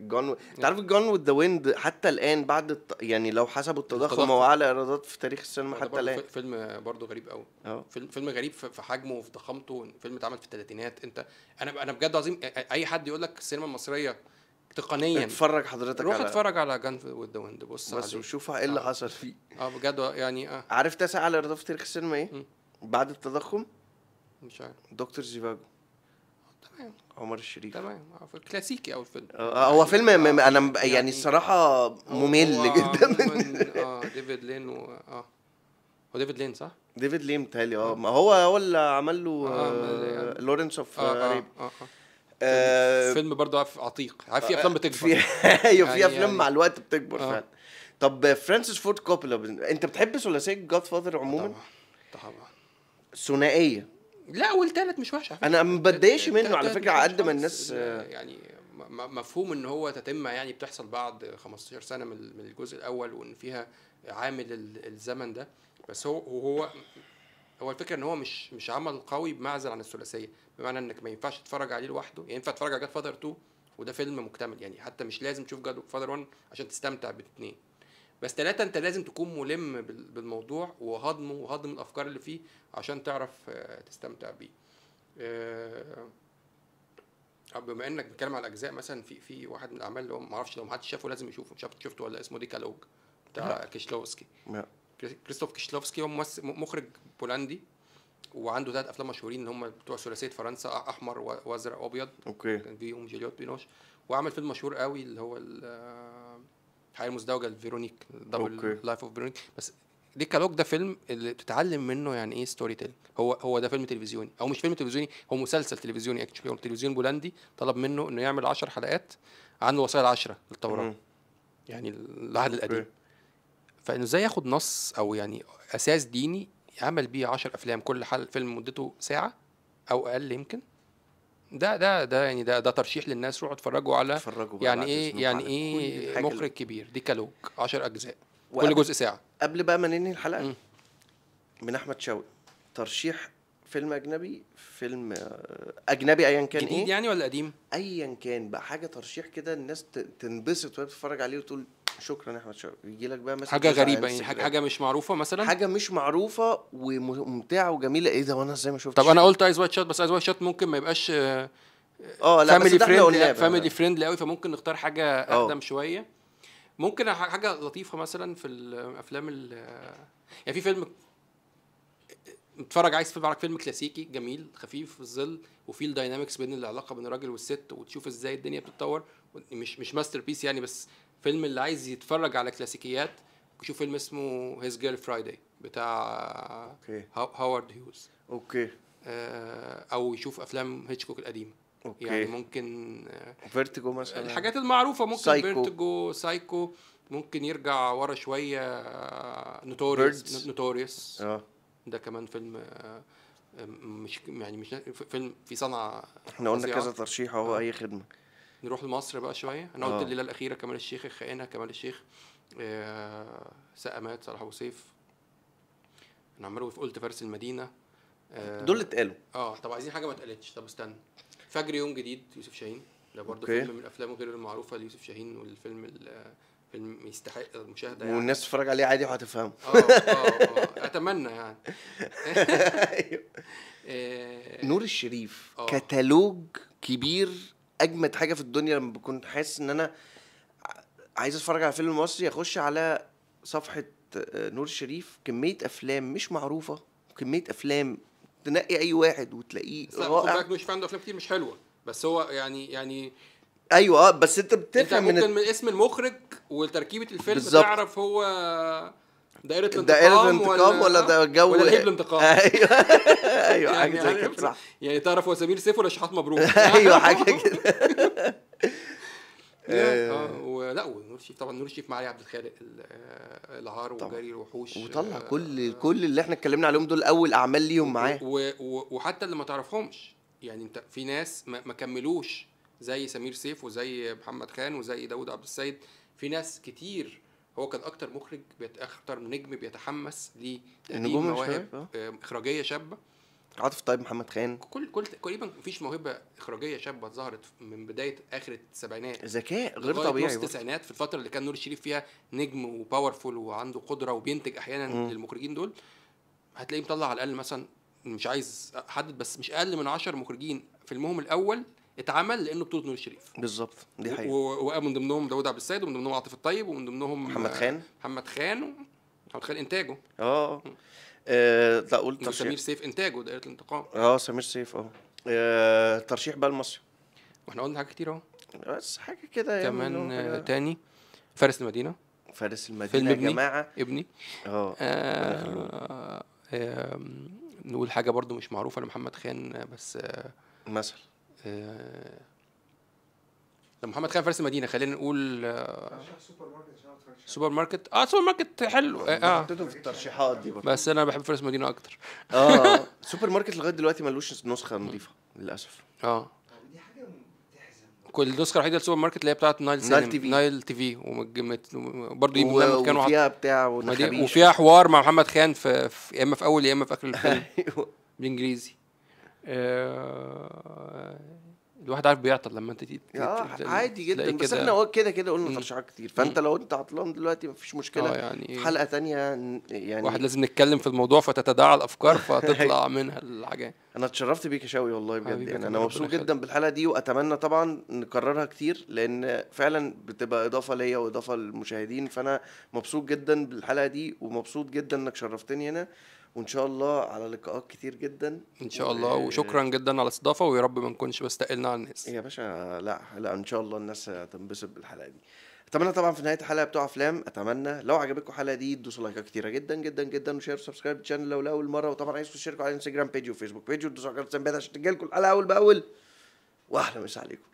جون انت عارف جون وذ ذا ويند حتى الان بعد الت... يعني لو حسبوا التضخم هو اعلى ايرادات في تاريخ السينما حتى الان فيلم برضو غريب قوي فيلم فيلم غريب في حجمه وفي ضخامته فيلم اتعمل في الثلاثينات انت انا انا بجد عظيم اي حد يقول لك السينما المصريه تقنيا اتفرج حضرتك روح على... اتفرج على جان ذا ويند بص بس عليه. وشوف ايه اللي آه. حصل فيه اه بجد آه، يعني اه عارف تسع على رضا في تاريخ السينما ايه؟ بعد التضخم مش عارف دكتور زيفاجو آه، تمام عمر الشريف تمام كلاسيكي او فيلم آه هو فيلم آه انا يعني, يعني الصراحه ممل آه جدا اه ديفيد لين و... اه هو ديفيد لين صح؟ ديفيد لين متهيألي اه ما هو هو اللي عمل له آه لورنس اوف يعني. آه, آه, آه, آه, آه آه فيلم برضه عتيق عارف في آه، افلام بتكبر في ايوه في يعني- افلام يعني- مع الوقت بتكبر آه. فعلا طب فرانسيس فورد كوبولا انت بتحب ثلاثيه جاد فاذر عموما؟ طبعا طبعا ثنائيه لا والتالت مش وحش انا ما بتضايقش منه على فكره قد ما الناس آه، يعني مفهوم ان هو تتمه يعني بتحصل بعد 15 سنه من الجزء الاول وان فيها عامل الزمن ده بس هو وهو هو الفكره ان هو مش مش عمل قوي بمعزل عن الثلاثيه بمعنى انك ما ينفعش تتفرج عليه لوحده يعني ينفع تتفرج على جاد فاذر 2 وده فيلم مكتمل يعني حتى مش لازم تشوف جاد فاذر 1 عشان تستمتع بالاثنين بس ثلاثة انت لازم تكون ملم بالموضوع وهضمه وهضم الافكار اللي فيه عشان تعرف آه، تستمتع بيه آه، بما انك بتتكلم على الاجزاء مثلا في في واحد من الاعمال اللي هو ما اعرفش لو ما حدش شافه لازم يشوفه مش عارف شفته ولا اسمه ديكالوج بتاع كيشلوسكي كريستوف كيشلوفسكي هو مخرج بولندي وعنده ثلاث افلام مشهورين اللي هم بتوع ثلاثيه فرنسا احمر وازرق وابيض اوكي كان فيهم جيليوت بينوش وعمل فيلم مشهور قوي اللي هو الحياه المزدوجه لفيرونيك دبل لايف اوف فيرونيك بس كالوج ده فيلم اللي بتتعلم منه يعني ايه ستوري تيل هو هو ده فيلم تلفزيوني او مش فيلم تلفزيوني هو مسلسل تلفزيوني اكشلي هو تلفزيون بولندي طلب منه انه يعمل 10 حلقات عن الوصايا العشره للتوراه يعني العهد القديم فانه ازاي ياخد نص او يعني اساس ديني عمل بيه 10 افلام كل حل فيلم مدته ساعه او اقل يمكن ده ده ده يعني ده ده ترشيح للناس روحوا اتفرجوا على اتفرجوا يعني ايه يعني ايه مخرج كبير دي كالوج 10 اجزاء كل جزء ساعه قبل بقى ما ننهي الحلقه م. من احمد شوقي ترشيح فيلم اجنبي فيلم آه، اجنبي ايا كان جديد ايه يعني ولا قديم ايا كان بقى حاجه ترشيح كده الناس تنبسط وهي بتتفرج عليه وتقول شكرا يا احمد شرف يجي لك بقى مثلا حاجه غريبه يعني حاجة, غريبة. مش معروفه مثلا حاجه مش معروفه وممتعه وجميله ايه ده وانا ازاي ما شفتش طب انا قلت عايز وايت شات بس عايز وايت شات ممكن ما يبقاش اه, آه، لا فاميلي فريند فاميلي فريندلي قوي فممكن نختار حاجه آه. اقدم شويه ممكن حاجه لطيفه مثلا في الافلام يعني في فيلم متفرج عايز تتفرج فيلم كلاسيكي جميل خفيف في الظل وفيه الداينامكس بين العلاقه بين الراجل والست وتشوف ازاي الدنيا بتتطور مش مش ماستر بيس يعني بس فيلم اللي عايز يتفرج على كلاسيكيات يشوف فيلم اسمه هيز جيرل فرايداي بتاع أوكي. هاوارد هيوز اوكي آه، او يشوف افلام هيتشكوك القديمه أوكي. يعني ممكن فيرتيجو آه، مثلا الحاجات المعروفه ممكن سايكو. فيرتيجو سايكو ممكن يرجع ورا شويه نوتوريوس آه، نوتوريوس اه ده كمان فيلم مش يعني مش فيلم في صنعه احنا قلنا كذا ترشيح اهو اي خدمه نروح لمصر بقى شويه انا آه. قلت الليله الاخيره كمال الشيخ الخائنه كمال الشيخ آه سقمات صلاح ابو سيف انا عمال قلت فارس المدينه آه دول اللي اتقالوا اه طب عايزين حاجه ما اتقالتش طب استنى فجر يوم جديد يوسف شاهين ده برضه فيلم من الافلام غير المعروفه ليوسف شاهين والفيلم فيلم يستحق المشاهده يعني والناس تتفرج عليه عادي وهتفهمه اه اه, آه. اتمنى يعني أيوه. آه، نور الشريف كتالوج كبير اجمد حاجه في الدنيا لما بكون حاسس ان انا عايز اتفرج على فيلم مصري اخش على صفحه آه، نور الشريف كميه افلام مش معروفه وكميه افلام تنقي اي واحد وتلاقيه رائع بس بالك مش عنده افلام كتير مش حلوه بس هو يعني يعني ايوه اه بس انت بتفهم انت ممكن من, من اسم المخرج وتركيبه الفيلم بالزبط. تعرف هو دائرة الانتقام دائرة الانتقام ولا, ولا ده جو ولا لعيب الانتقام ايوه ايوه حاجة يعني زي يعني كده صح يعني, يعني تعرف هو سمير سيف ولا شحات مبروك ايوه حاجة كده آه. اه ولا ونور الشريف طبعا نور الشريف مع علي عبد الخالق آه، العار وجري الوحوش وطلع آه، كل كل اللي احنا اتكلمنا عليهم دول اول اعمال ليهم معاه وحتى اللي ما تعرفهمش يعني انت في ناس ما كملوش زي سمير سيف وزي محمد خان وزي داود عبد السيد في ناس كتير هو كان اكتر مخرج بيت... اكتر نجم بيتحمس لتقديم مواهب آه. آه، اخراجيه شابه عاطف طيب محمد خان كل كل تقريبا مفيش موهبه اخراجيه شابه ظهرت من بدايه اخر السبعينات ذكاء غير طبيعي نص التسعينات في الفتره اللي كان نور الشريف فيها نجم وباورفول وعنده قدره وبينتج احيانا م. للمخرجين دول هتلاقيه مطلع على الاقل مثلا مش عايز احدد بس مش اقل من 10 مخرجين فيلمهم الاول اتعمل لانه بطوله نور الشريف بالظبط دي حقيقه وقام من ضمنهم داوود عبد السيد ومن ضمنهم عاطف الطيب ومن ضمنهم محمد خان محمد خان محمد خان انتاجه اه اه لا قلت سمير سيف انتاجه دائره الانتقام اه سمير سيف اه, آه، ترشيح بقى المصري واحنا قلنا حاجات كتير اهو بس حاجه كده يعني كمان آه، تاني فارس المدينه فارس المدينه يا جماعه ابني اه, آه، نقول حاجه برضو مش معروفه لمحمد خان بس مثل آه، ده محمد خان فارس المدينه خلينا نقول سوبر ماركت اه سوبر ماركت آه، حلو آه،, اه حطيته في الترشيحات دي برضه بس انا بحب فارس المدينه اكتر اه سوبر ماركت لغايه دلوقتي ملوش نسخه نظيفه للاسف اه كل النسخه الوحيده للسوبر ماركت اللي هي بتاعت نايل نايل تي في نايل تي في وبرضه دي كانوا وفيها بتاع وفيها حوار مع محمد خان في يا اما في اول يا اما في اخر الفيلم أيوه. بالانجليزي آه، الواحد عارف بيعطل لما انت اه عادي جدا بس احنا كده كده قلنا ترشيحات كتير فانت لو انت عطلان دلوقتي مفيش مشكله آه يعني حلقه تانية يعني واحد لازم نتكلم في الموضوع فتتداعى الافكار فتطلع منها الحاجات انا اتشرفت بيك يا شاوي والله بجد يعني انا مبسوط جدا بالحلقه دي واتمنى طبعا نكررها كتير لان فعلا بتبقى اضافه ليا واضافه للمشاهدين فانا مبسوط جدا بالحلقه دي ومبسوط جدا انك شرفتني هنا وان شاء الله على لقاءات كتير جدا ان شاء الله وشكرا جدا على الاستضافه ويا رب ما نكونش بستقلنا على الناس يا باشا لا لا ان شاء الله الناس هتنبسط بالحلقه دي اتمنى طبعا في نهايه الحلقه بتوع افلام اتمنى لو عجبتكم الحلقه دي تدوسوا لايكات كتيره جدا جدا جدا وشير وسبسكرايب للشانل لو لاول مره وطبعا عايز تشتركوا على انستجرام بيج وفيسبوك بيج وتدوسوا على التنبيهات عشان تجيلكم الحلقه اول باول واحلى مسا عليكم